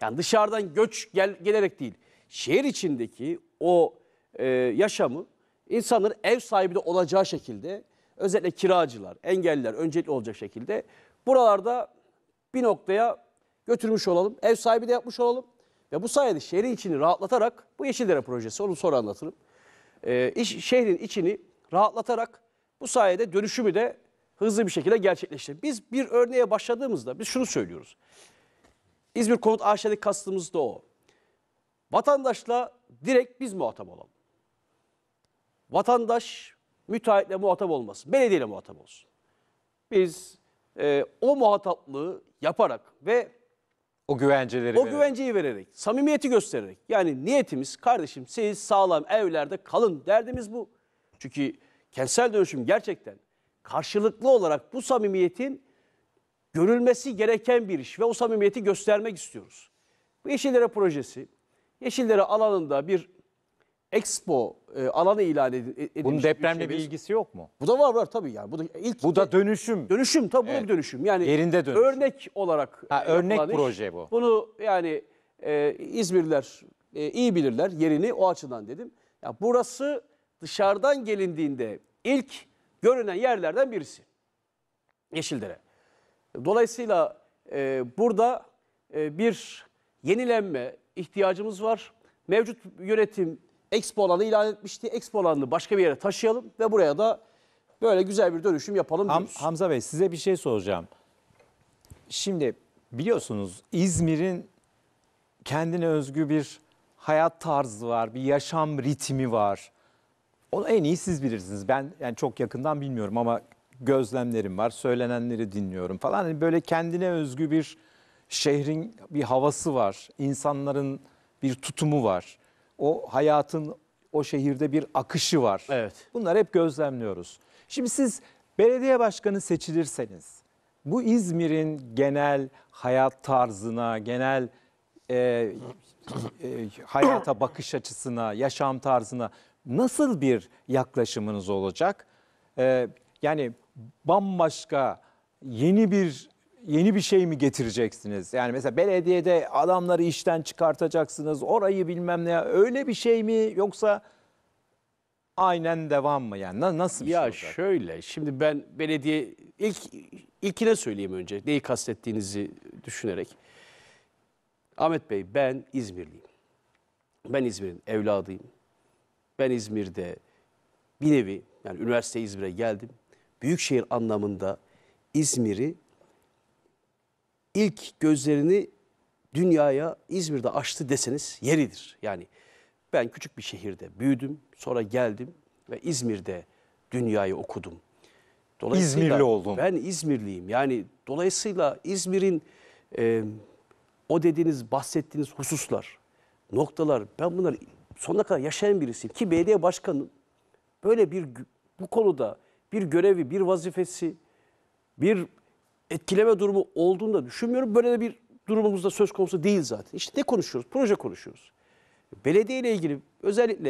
S2: Yani dışarıdan göç gel, gelerek değil, şehir içindeki o e, yaşamı insanların ev sahibi de olacağı şekilde özellikle kiracılar, engelliler öncelikli olacak şekilde buralarda bir noktaya götürmüş olalım. Ev sahibi de yapmış olalım. Ve bu sayede şehrin içini rahatlatarak, bu Yeşillere projesi onu sonra anlatırım. E, iş, şehrin içini rahatlatarak bu sayede dönüşümü de hızlı bir şekilde gerçekleştirelim. Biz bir örneğe başladığımızda biz şunu söylüyoruz. İzmir Konut AŞ'deki kastımız da o. Vatandaşla direkt biz muhatap olalım. Vatandaş müteahhitle muhatap olmasın. Belediyeyle muhatap olsun. Biz e, o muhataplığı yaparak ve
S3: o güvenceleri o vererek.
S2: güvenceyi vererek, samimiyeti göstererek. Yani niyetimiz kardeşim siz sağlam evlerde kalın derdimiz bu. Çünkü kentsel dönüşüm gerçekten karşılıklı olarak bu samimiyetin görülmesi gereken bir iş ve o samimiyeti göstermek istiyoruz. Bu Yeşillere projesi, Yeşillere alanında bir Expo e, alanı ilan ed- e, edilmiş. Bunun depremle bir ilgisi yok mu? Bu da var var tabii yani. Bu da ilk Bu da dönüşüm. dönüşüm tabii bu da bir dönüşüm. Yani Yerinde dönüşüm. örnek olarak Ha, örnek yapılan iş. proje bu. Bunu yani e, İzmirliler e, iyi bilirler yerini o açıdan dedim. Ya burası dışarıdan gelindiğinde ilk görünen yerlerden birisi. Yeşildere. Dolayısıyla e, burada e, bir yenilenme ihtiyacımız var. Mevcut yönetim Expo alanı ilan etmişti. Expo alanını başka bir yere taşıyalım ve buraya da böyle güzel bir dönüşüm yapalım Ham, diyoruz.
S3: Hamza Bey size bir şey soracağım. Şimdi biliyorsunuz İzmir'in kendine özgü bir hayat tarzı var, bir yaşam ritmi var. Onu en iyi siz bilirsiniz. Ben yani çok yakından bilmiyorum ama gözlemlerim var, söylenenleri dinliyorum falan. Hani böyle kendine özgü bir şehrin bir havası var, insanların bir tutumu var o hayatın o şehirde bir akışı var. Evet. Bunlar hep gözlemliyoruz. Şimdi siz belediye başkanı seçilirseniz bu İzmir'in genel hayat tarzına, genel e, e, hayata bakış açısına, yaşam tarzına nasıl bir yaklaşımınız olacak? E, yani bambaşka yeni bir yeni bir şey mi getireceksiniz? Yani mesela belediyede adamları işten çıkartacaksınız, orayı bilmem ne öyle bir şey mi yoksa aynen devam mı
S2: yani nasıl bir ya şey Ya şöyle şimdi ben belediye ilk ilkine söyleyeyim önce neyi kastettiğinizi düşünerek. Ahmet Bey ben İzmirliyim. Ben İzmir'in evladıyım. Ben İzmir'de bir nevi yani üniversite İzmir'e geldim. Büyükşehir anlamında İzmir'i ilk gözlerini dünyaya İzmir'de açtı deseniz yeridir. Yani ben küçük bir şehirde büyüdüm, sonra geldim ve İzmir'de dünyayı okudum. İzmirli oldum. Ben İzmirliyim. Yani dolayısıyla İzmir'in e, o dediğiniz, bahsettiğiniz hususlar, noktalar, ben bunları sonuna kadar yaşayan birisiyim. Ki belediye başkanı böyle bir bu konuda bir görevi, bir vazifesi, bir etkileme durumu olduğunu da düşünmüyorum. Böyle de bir durumumuzda söz konusu değil zaten. İşte ne konuşuyoruz? Proje konuşuyoruz. Belediye ile ilgili özellikle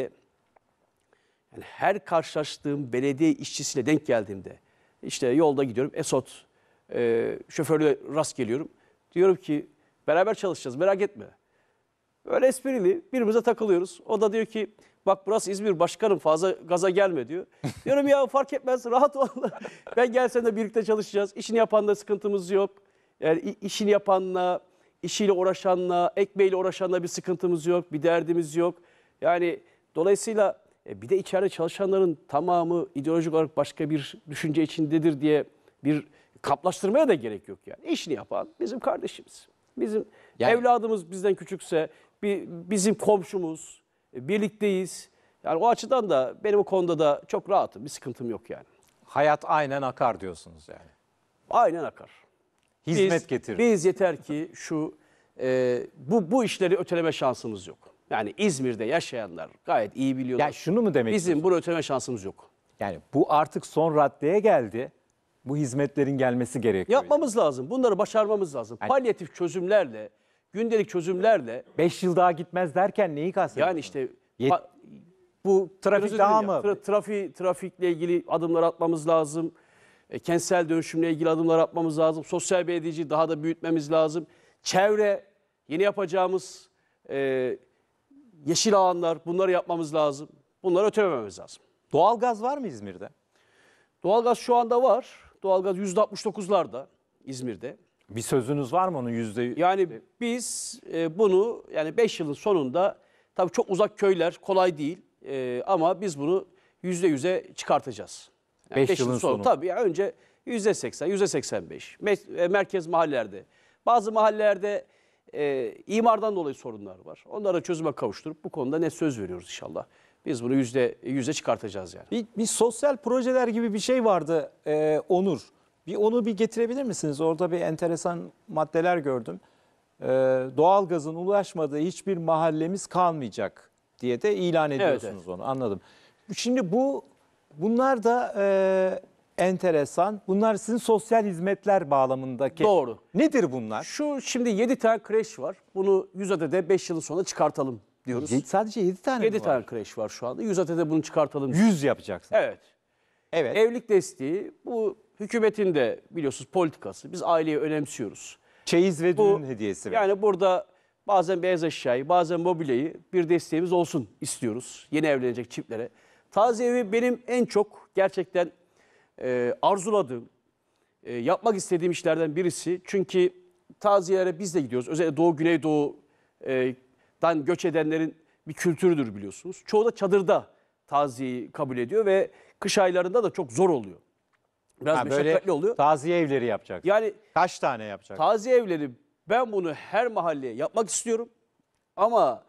S2: yani her karşılaştığım belediye işçisiyle denk geldiğimde işte yolda gidiyorum Esot e, şoförle rast geliyorum. Diyorum ki beraber çalışacağız merak etme. Öyle esprili birbirimize takılıyoruz. O da diyor ki Bak burası İzmir başkanım fazla gaza gelme diyor. Diyorum ya fark etmez rahat ol. ben gelsen de birlikte çalışacağız. İşini yapanla sıkıntımız yok. Yani işini yapanla, işiyle uğraşanla, ekmeğiyle uğraşanla bir sıkıntımız yok, bir derdimiz yok. Yani dolayısıyla e, bir de içeride çalışanların tamamı ideolojik olarak başka bir düşünce içindedir diye bir kaplaştırmaya da gerek yok yani. İşini yapan bizim kardeşimiz. Bizim yani, evladımız bizden küçükse, bizim komşumuz, birlikteyiz. Yani o açıdan da benim bu konuda da çok rahatım, bir sıkıntım yok yani. Hayat aynen akar diyorsunuz yani. Aynen akar. Hizmet biz, getirir. Biz yeter ki şu e, bu bu işleri öteleme şansımız yok. Yani İzmir'de yaşayanlar gayet iyi biliyorlar. Ya şunu mu demek? Bizim bunu öteleme şansımız yok.
S3: Yani bu artık son raddeye geldi. Bu hizmetlerin gelmesi gerekiyor. Yapmamız lazım.
S2: Bunları başarmamız lazım. Yani, Palyatif çözümlerle gündelik çözümlerle 5 yıl daha gitmez derken neyi kastediyorsun? yani işte Yet- bu trafik daha mı? Tra- trafi- trafikle ilgili adımlar atmamız lazım. E, kentsel dönüşümle ilgili adımlar atmamız lazım. Sosyal belediyeciyi daha da büyütmemiz lazım. Çevre, yeni yapacağımız e, yeşil alanlar bunları yapmamız lazım. Bunları ötelememiz lazım. Doğalgaz var mı İzmir'de? Doğalgaz şu anda var. Doğalgaz %69'larda İzmir'de. Bir sözünüz var mı onun yüzde? Yani biz e, bunu yani 5 yılın sonunda tabii çok uzak köyler kolay değil e, ama biz bunu yüzde yüze çıkartacağız. Yani Beş yılın sonu. Tabii yani önce yüzde seksen, yüzde seksen beş. E, merkez mahallelerde. Bazı mahallelerde e, imardan dolayı sorunlar var. Onlara çözüme kavuşturup bu konuda ne söz veriyoruz inşallah. Biz bunu yüzde yüze çıkartacağız yani. Bir, bir
S3: sosyal projeler gibi bir şey vardı e, Onur. Bir onu bir getirebilir misiniz? Orada bir enteresan maddeler gördüm. Ee, doğalgazın ulaşmadığı hiçbir mahallemiz kalmayacak diye de ilan ediyorsunuz evet, onu. Anladım. Şimdi bu bunlar da e, enteresan. Bunlar sizin sosyal hizmetler bağlamındaki.
S2: Doğru. Nedir bunlar? Şu şimdi 7 tane kreş var. Bunu 100 adede 5 yıl sonra çıkartalım diyoruz. Y sadece 7 tane 7 tane var? kreş var şu anda. 100 adede bunu çıkartalım. 100 yapacaksın. Evet. Evet. Evlilik desteği bu hükümetin de biliyorsunuz politikası. Biz aileyi önemsiyoruz. Çeyiz ve düğün hediyesi. Yani burada bazen beyaz eşyayı, bazen mobilyayı bir desteğimiz olsun istiyoruz yeni evlenecek çiftlere. Taziye evi benim en çok gerçekten e, arzuladığım, e, yapmak istediğim işlerden birisi. Çünkü taziyelere biz de gidiyoruz. Özellikle Doğu Güneydoğu'dan e, göç edenlerin bir kültürüdür biliyorsunuz. Çoğu da çadırda taziyeyi kabul ediyor ve kış aylarında da çok zor oluyor.
S1: Biraz ha, meşakkatli
S2: oluyor. Taziye evleri yapacak. Yani kaç tane yapacak? Taziye evleri ben bunu her mahalleye yapmak istiyorum. Ama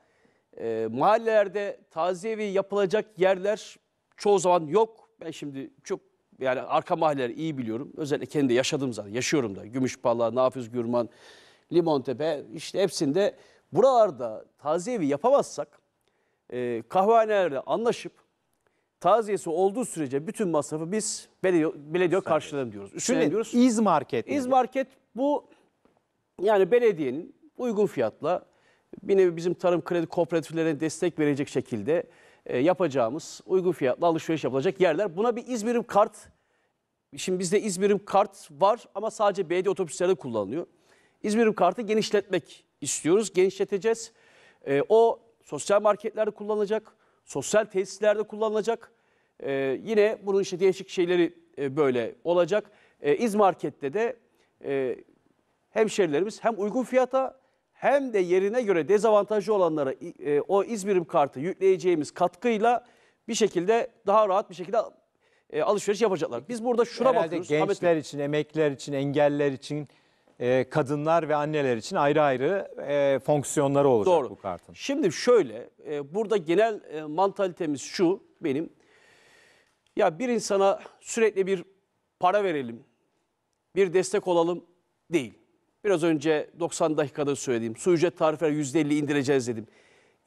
S2: e, mahallelerde taziye evi yapılacak yerler çoğu zaman yok. Ben şimdi çok yani arka mahalleleri iyi biliyorum. Özellikle kendi yaşadığım zaman, yaşıyorum da. Gümüşpala, Nafiz Gürman, Limontepe işte hepsinde buralarda taziye evi yapamazsak e, kahvehanelerde anlaşıp taziyesi olduğu sürece bütün masrafı biz belediye, belediye karşılarım diyoruz. Şimdi diyoruz. İz market bu yani belediyenin uygun fiyatla bir nevi bizim tarım kredi kooperatiflerine destek verecek şekilde e, yapacağımız uygun fiyatla alışveriş yapılacak yerler. Buna bir İzmir'im kart. Şimdi bizde İzmir'im kart var ama sadece belediye otobüslerde kullanılıyor. İzmir'im kartı genişletmek istiyoruz. Genişleteceğiz. E, o sosyal marketlerde kullanılacak sosyal tesislerde kullanılacak. E, yine bunun işte değişik şeyleri e, böyle olacak. E, markette de e, hemşerilerimiz hem uygun fiyata hem de yerine göre dezavantajlı olanlara e, o İzmir'im kartı yükleyeceğimiz katkıyla bir şekilde daha rahat bir şekilde e, alışveriş yapacaklar. Biz burada şuna Herhalde bakıyoruz. gençler Ahmet
S3: için, emekler için, engeller için ee, kadınlar ve anneler için ayrı ayrı e, fonksiyonları olacak Doğru. bu
S2: kartın. Şimdi şöyle, e, burada genel e, mantalitemiz şu benim. Ya bir insana sürekli bir para verelim, bir destek olalım değil. Biraz önce 90 dakikada söylediğim su ücret tarifleri %50 indireceğiz dedim.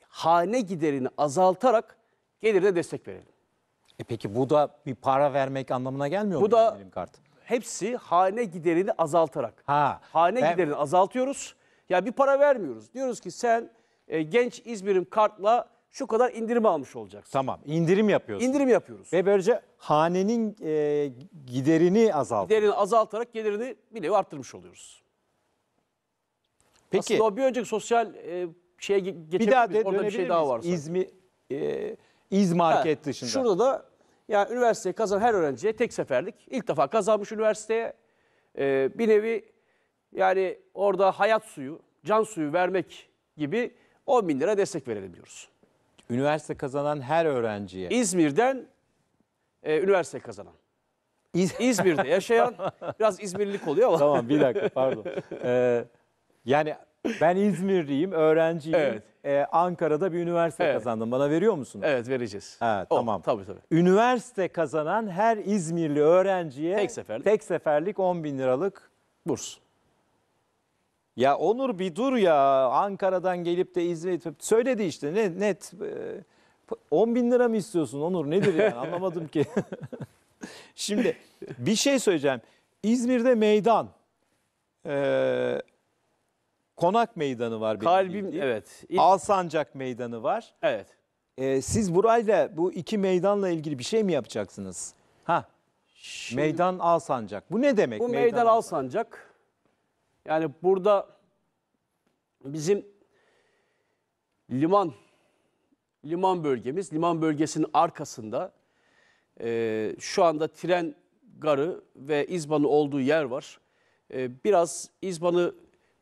S2: Hane giderini azaltarak gelirine destek verelim. E peki bu da bir para vermek anlamına gelmiyor bu mu? Bu da kart? hepsi hane giderini azaltarak. Ha. Hane ben... giderini azaltıyoruz. Ya bir para vermiyoruz. Diyoruz ki sen e, genç İzmir'im kartla şu kadar indirim almış olacaksın. Tamam
S3: indirim yapıyoruz. İndirim yapıyoruz. Ve böylece hanenin e, giderini azaltıyoruz.
S2: Giderini azaltarak gelirini bir nevi arttırmış oluyoruz. Peki. Aslında o bir önceki sosyal e, şeye geçebilir Bir daha de, Orada bir şey daha varsa İzmi, e, İz market ha, dışında. Şurada da yani üniversiteyi kazan her öğrenciye tek seferlik ilk defa kazanmış üniversiteye e, bir nevi yani orada hayat suyu, can suyu vermek gibi 10 bin lira destek verelim diyoruz.
S3: Üniversite kazanan her öğrenciye.
S2: İzmir'den e, üniversite kazanan. İz İzmir'de yaşayan biraz İzmirlilik oluyor ama. tamam bir dakika pardon.
S3: Ee, yani ben İzmirliyim, öğrenciyim. Evet. Ee, Ankara'da bir üniversite Evet. kazandım. Bana veriyor musun? Evet vereceğiz. Ha, O, tamam. Tabii tabii. Üniversite kazanan her İzmirli öğrenciye Tek seferlik. tek seferlik 10 bin liralık. Burs. Ya Onur bir dur ya Ankara'dan gelip de İzmir söyledi işte net, net 10 e, bin lira mı istiyorsun Onur nedir yani anlamadım ki. Şimdi bir şey söyleyeceğim. İzmir'de meydan. Ee, Konak Meydanı var. Kalbim bildiğim. evet. İlk- Alsancak Meydanı var. evet. Ee, siz burayla bu iki meydanla ilgili bir şey mi yapacaksınız? Ha, Şimdi meydan Alsancak. Bu ne demek? bu meydan,
S2: Alsancak. Yani burada bizim liman liman bölgemiz, liman bölgesinin arkasında e, şu anda tren garı ve İzban'ı olduğu yer var. E, biraz İzban'ı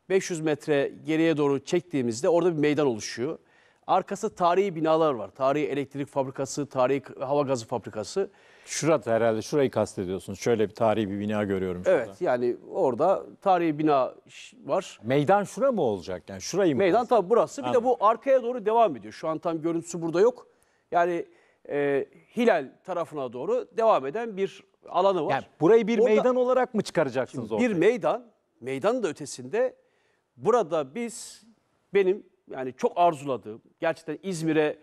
S2: 500 metre geriye doğru çektiğimizde orada bir meydan oluşuyor. Arkası tarihi binalar var. Tarihi elektrik fabrikası, tarihi hava gazı fabrikası. Şurat
S3: herhalde şurayı kastediyorsunuz. Şöyle bir tarihi bir bina görüyorum
S2: şurada. Evet yani orada tarihi bina var. Meydan şura mı olacak? Yani şurayı mı? Meydan tabii burası. Bir de bu arkaya doğru devam ediyor. Şu an tam görüntüsü burada yok. Yani e, Hilal tarafına doğru devam eden bir alanı var. Yani burayı bir Orada- meydan
S3: olarak mı çıkaracaksınız orada? Bir
S2: meydan, meydanın da ötesinde Burada biz benim yani çok arzuladığım gerçekten İzmir'e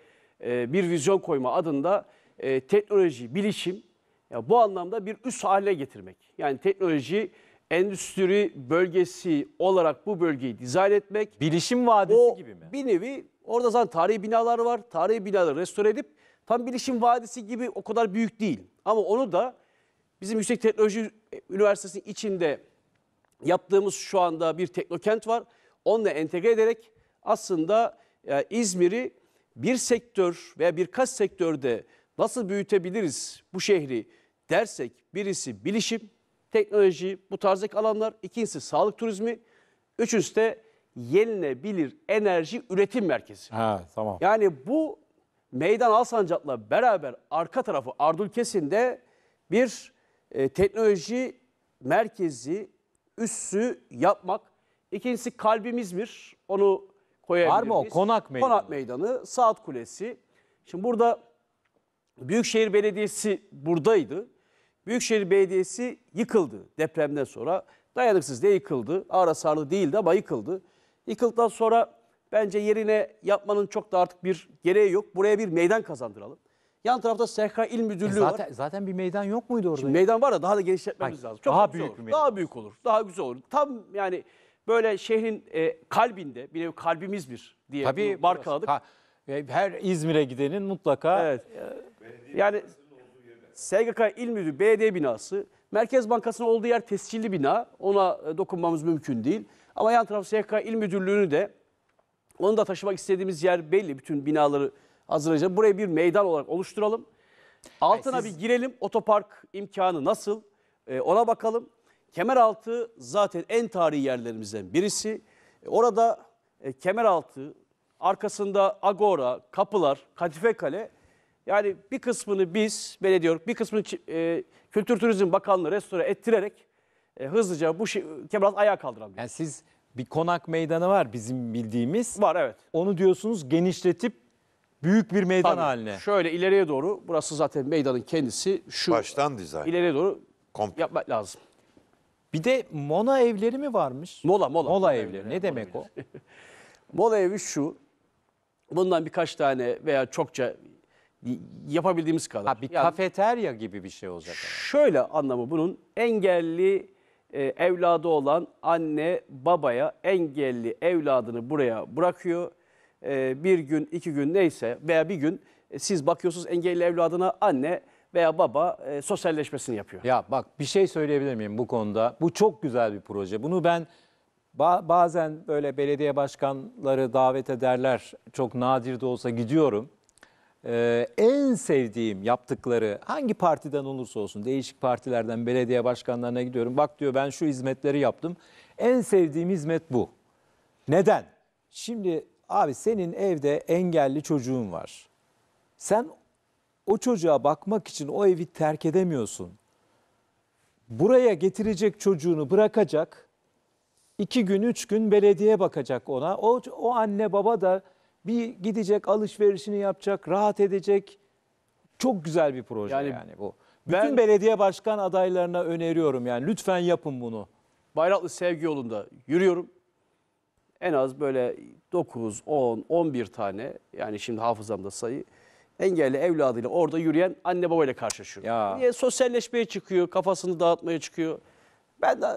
S2: e, bir vizyon koyma adında e, teknoloji, bilişim ya bu anlamda bir üst hale getirmek. Yani teknoloji endüstri bölgesi olarak bu bölgeyi dizayn etmek. Bilişim vadisi o, gibi mi? Bir nevi orada zaten tarihi binalar var. Tarihi binaları restore edip tam bilişim vadisi gibi o kadar büyük değil. Ama onu da bizim Yüksek Teknoloji Üniversitesi'nin içinde yaptığımız şu anda bir teknokent var. Onunla entegre ederek aslında e, İzmir'i bir sektör veya birkaç sektörde nasıl büyütebiliriz bu şehri dersek birisi bilişim, teknoloji, bu tarzdaki alanlar. ikincisi sağlık turizmi. Üçüncüsü de yenilebilir enerji üretim merkezi.
S3: Ha, tamam.
S2: Yani bu Meydan Alsancak'la beraber arka tarafı Ardülkesinde bir e, teknoloji merkezi üssü yapmak. İkincisi kalbimiz bir. Onu koyabiliriz. Var mı o? Konak meydanı. Konak meydanı, Saat Kulesi. Şimdi burada Büyükşehir Belediyesi buradaydı. Büyükşehir Belediyesi yıkıldı depremden sonra. Dayanıksız diye yıkıldı. Ağır hasarlı değildi ama yıkıldı. Yıkıldıktan sonra bence yerine yapmanın çok da artık bir gereği yok. Buraya bir meydan kazandıralım. Yan tarafta SK İl Müdürlüğü e zaten, var. Zaten bir meydan yok muydu orada? Şimdi meydan var da daha da genişletmemiz lazım. Çok daha büyük olur. bir meydan. Daha büyük olur. Daha güzel olur. Tam yani böyle şehrin e, kalbinde, bir kalbimiz bir diye Tabii, markaladık. Ha, e, her İzmir'e gidenin mutlaka... Evet. yani SGK İl Müdürlüğü, BD binası, Merkez Bankası'nın olduğu yer tescilli bina. Ona e, dokunmamız mümkün değil. Ama yan taraf SGK İl Müdürlüğü'nü de, onu da taşımak istediğimiz yer belli. Bütün binaları hazırlayacağız. Burayı bir meydan olarak oluşturalım. Altına siz... bir girelim. Otopark imkanı nasıl? E, ona bakalım. Kemeraltı zaten en tarihi yerlerimizden birisi. E, orada e, Kemeraltı, arkasında Agora, Kapılar, Kadife Kale. Yani bir kısmını biz belediye bir kısmını e, Kültür Turizm Bakanlığı restore ettirerek e, hızlıca bu şey, Kemeraltı ayağa kaldırabilir.
S3: Yani siz bir konak meydanı var bizim bildiğimiz. Var evet. Onu diyorsunuz genişletip Büyük
S2: bir meydan Tabii. haline. Şöyle ileriye doğru burası zaten meydanın kendisi şu Baştan dizayn. İleriye doğru Komple. yapmak lazım. Bir de Mona evleri mi varmış? Mola mola. Mola evleri. Ne demek o? Mola evi şu. Bundan birkaç tane veya çokça yapabildiğimiz kadar. Ha, bir Yani kafeterya gibi bir şey olacak. Şöyle anlamı bunun engelli e, evladı olan anne babaya engelli evladını buraya bırakıyor e, bir gün, iki gün neyse veya bir gün e, siz bakıyorsunuz engelli evladına anne veya baba e, sosyalleşmesini yapıyor.
S3: Ya bak bir şey söyleyebilir miyim bu konuda? Bu çok güzel bir proje. Bunu ben ba- bazen böyle belediye başkanları davet ederler. Çok nadir de olsa gidiyorum. Ee, en sevdiğim yaptıkları hangi partiden olursa olsun değişik partilerden belediye başkanlarına gidiyorum. Bak diyor ben şu hizmetleri yaptım. En sevdiğim hizmet bu. Neden? Şimdi Abi senin evde engelli çocuğun var. Sen o çocuğa bakmak için o evi terk edemiyorsun. Buraya getirecek çocuğunu bırakacak. iki gün, üç gün belediye bakacak ona. O, o anne baba da bir gidecek alışverişini yapacak, rahat edecek. Çok güzel bir proje yani, yani bu. Bütün
S2: ben, belediye başkan adaylarına öneriyorum yani lütfen yapın bunu. Bayraklı sevgi yolunda yürüyorum. En az böyle 9, 10, 11 tane yani şimdi hafızamda sayı engelli evladıyla orada yürüyen anne babayla karşılaşıyor. Ya. Niye? Sosyalleşmeye çıkıyor, kafasını dağıtmaya çıkıyor. Ben de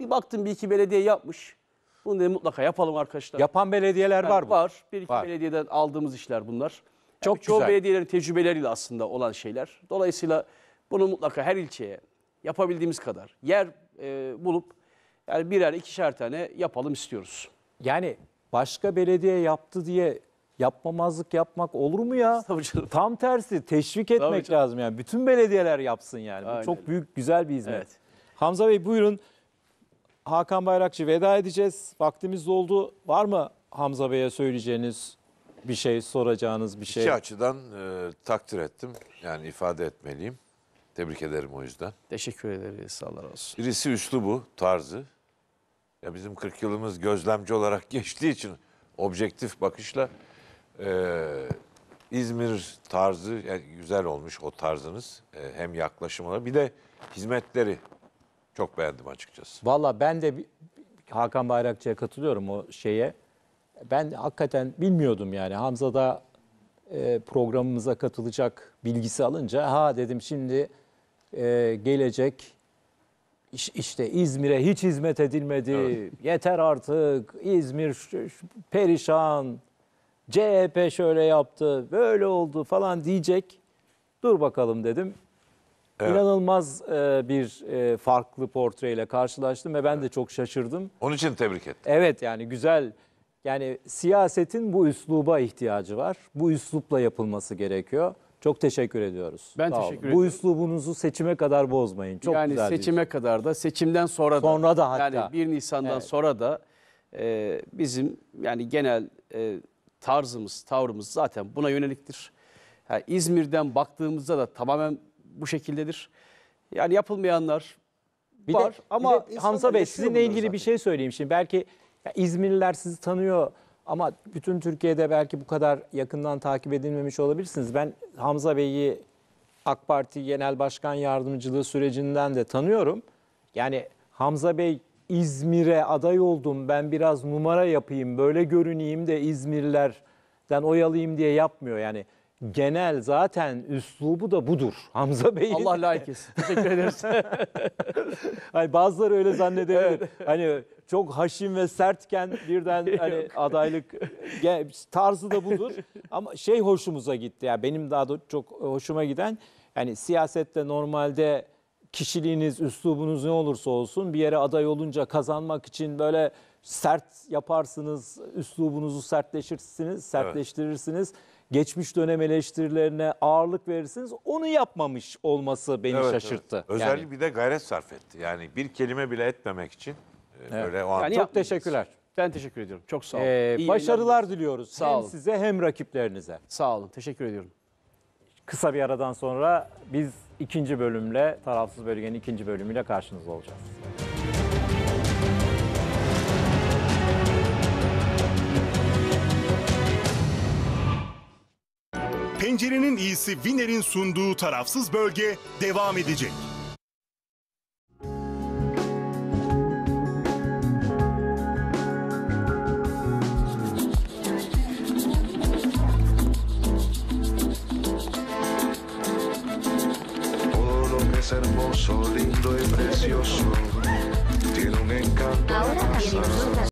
S2: bir baktım bir iki belediye yapmış. Bunu da mutlaka yapalım arkadaşlar. Yapan belediyeler yani var mı? Var. Bir iki var. belediyeden aldığımız işler bunlar. Yani Çok çoğu güzel. Çoğu belediyelerin tecrübeleriyle aslında olan şeyler. Dolayısıyla bunu mutlaka her ilçeye yapabildiğimiz kadar yer e, bulup yani birer ikişer tane yapalım istiyoruz. Yani
S3: başka belediye yaptı diye yapmamazlık yapmak olur mu ya? Tabii Tam tersi teşvik etmek Tabii lazım yani. Bütün belediyeler yapsın yani. Aynen. Bu çok büyük güzel bir hizmet. Evet. Hamza Bey buyurun. Hakan Bayrakçı veda edeceğiz. Vaktimiz doldu. Var mı Hamza Bey'e söyleyeceğiniz bir şey,
S1: soracağınız bir şey? İki açıdan e, takdir ettim. Yani ifade etmeliyim. Tebrik ederim o yüzden.
S2: Teşekkür ederiz. sağlar razı olsun. Birisi üslubu,
S1: tarzı. Ya bizim 40 yılımız gözlemci olarak geçtiği için objektif bakışla e, İzmir tarzı yani güzel olmuş o tarzınız e, hem yaklaşımına bir de hizmetleri çok beğendim açıkçası. Valla ben de
S3: Hakan Bayrakçı'ya katılıyorum o şeye. Ben hakikaten bilmiyordum yani Hamza da e, programımıza katılacak bilgisi alınca ha dedim şimdi e, gelecek işte İzmir'e hiç hizmet edilmedi. Evet. Yeter artık. İzmir perişan. CHP şöyle yaptı, böyle oldu falan diyecek. Dur bakalım dedim. Evet. İnanılmaz e, bir e, farklı portreyle karşılaştım ve ben evet. de çok şaşırdım. Onun için tebrik ettim. Evet yani güzel. Yani siyasetin bu üsluba ihtiyacı var. Bu üslupla yapılması gerekiyor. Çok teşekkür ediyoruz. Ben Sağ teşekkür olun. ediyorum. Bu üslubunuzu seçime kadar bozmayın. Çok yani güzel. seçime
S2: diyorsun. kadar da seçimden sonra da. Sonra da hatta. Yani 1 Nisan'dan evet. sonra da e, bizim yani genel e, tarzımız, tavrımız zaten buna yöneliktir. Yani İzmir'den baktığımızda da tamamen bu şekildedir. Yani yapılmayanlar bir var de, ama... Bir de Hamza Bey sizinle ilgili zaten. bir şey söyleyeyim
S3: şimdi. Belki İzmirliler sizi tanıyor ama bütün Türkiye'de belki bu kadar yakından takip edilmemiş olabilirsiniz. Ben Hamza Bey'i AK Parti Genel Başkan Yardımcılığı sürecinden de tanıyorum. Yani Hamza Bey İzmir'e aday oldum ben biraz numara yapayım böyle görüneyim de İzmirlerden oyalayayım diye yapmıyor. Yani genel zaten üslubu da budur Hamza Bey. Allah layık
S2: etsin. Teşekkür ederiz.
S3: hani bazıları öyle zannedebilir. Evet. Hani çok haşim ve sertken birden hani adaylık tarzı da budur. Ama şey hoşumuza gitti ya yani benim daha da çok hoşuma giden yani siyasette normalde kişiliğiniz, üslubunuz ne olursa olsun bir yere aday olunca kazanmak için böyle sert yaparsınız, üslubunuzu sertleşirsiniz, sertleştirirsiniz. Evet geçmiş dönem eleştirilerine ağırlık verirsiniz. Onu yapmamış
S1: olması beni Evet, şaşırttı. evet. Özellikle yani, bir de gayret sarf etti. Yani bir kelime bile etmemek için e, evet. böyle o an Yani
S3: çok yapmayacağız. teşekkürler.
S2: Ben teşekkür ediyorum. Çok sağ olun. Ee, İyi başarılar
S3: diliyoruz Sağ hem olun. size hem rakiplerinize. Sağ olun. Teşekkür ediyorum. Kısa bir aradan sonra biz ikinci bölümle, tarafsız bölgenin ikinci bölümüyle karşınızda olacağız. Eğlencenin iyisi Winner'in sunduğu tarafsız bölge devam
S1: edecek. hermoso, lindo y precioso. Tiene un encanto.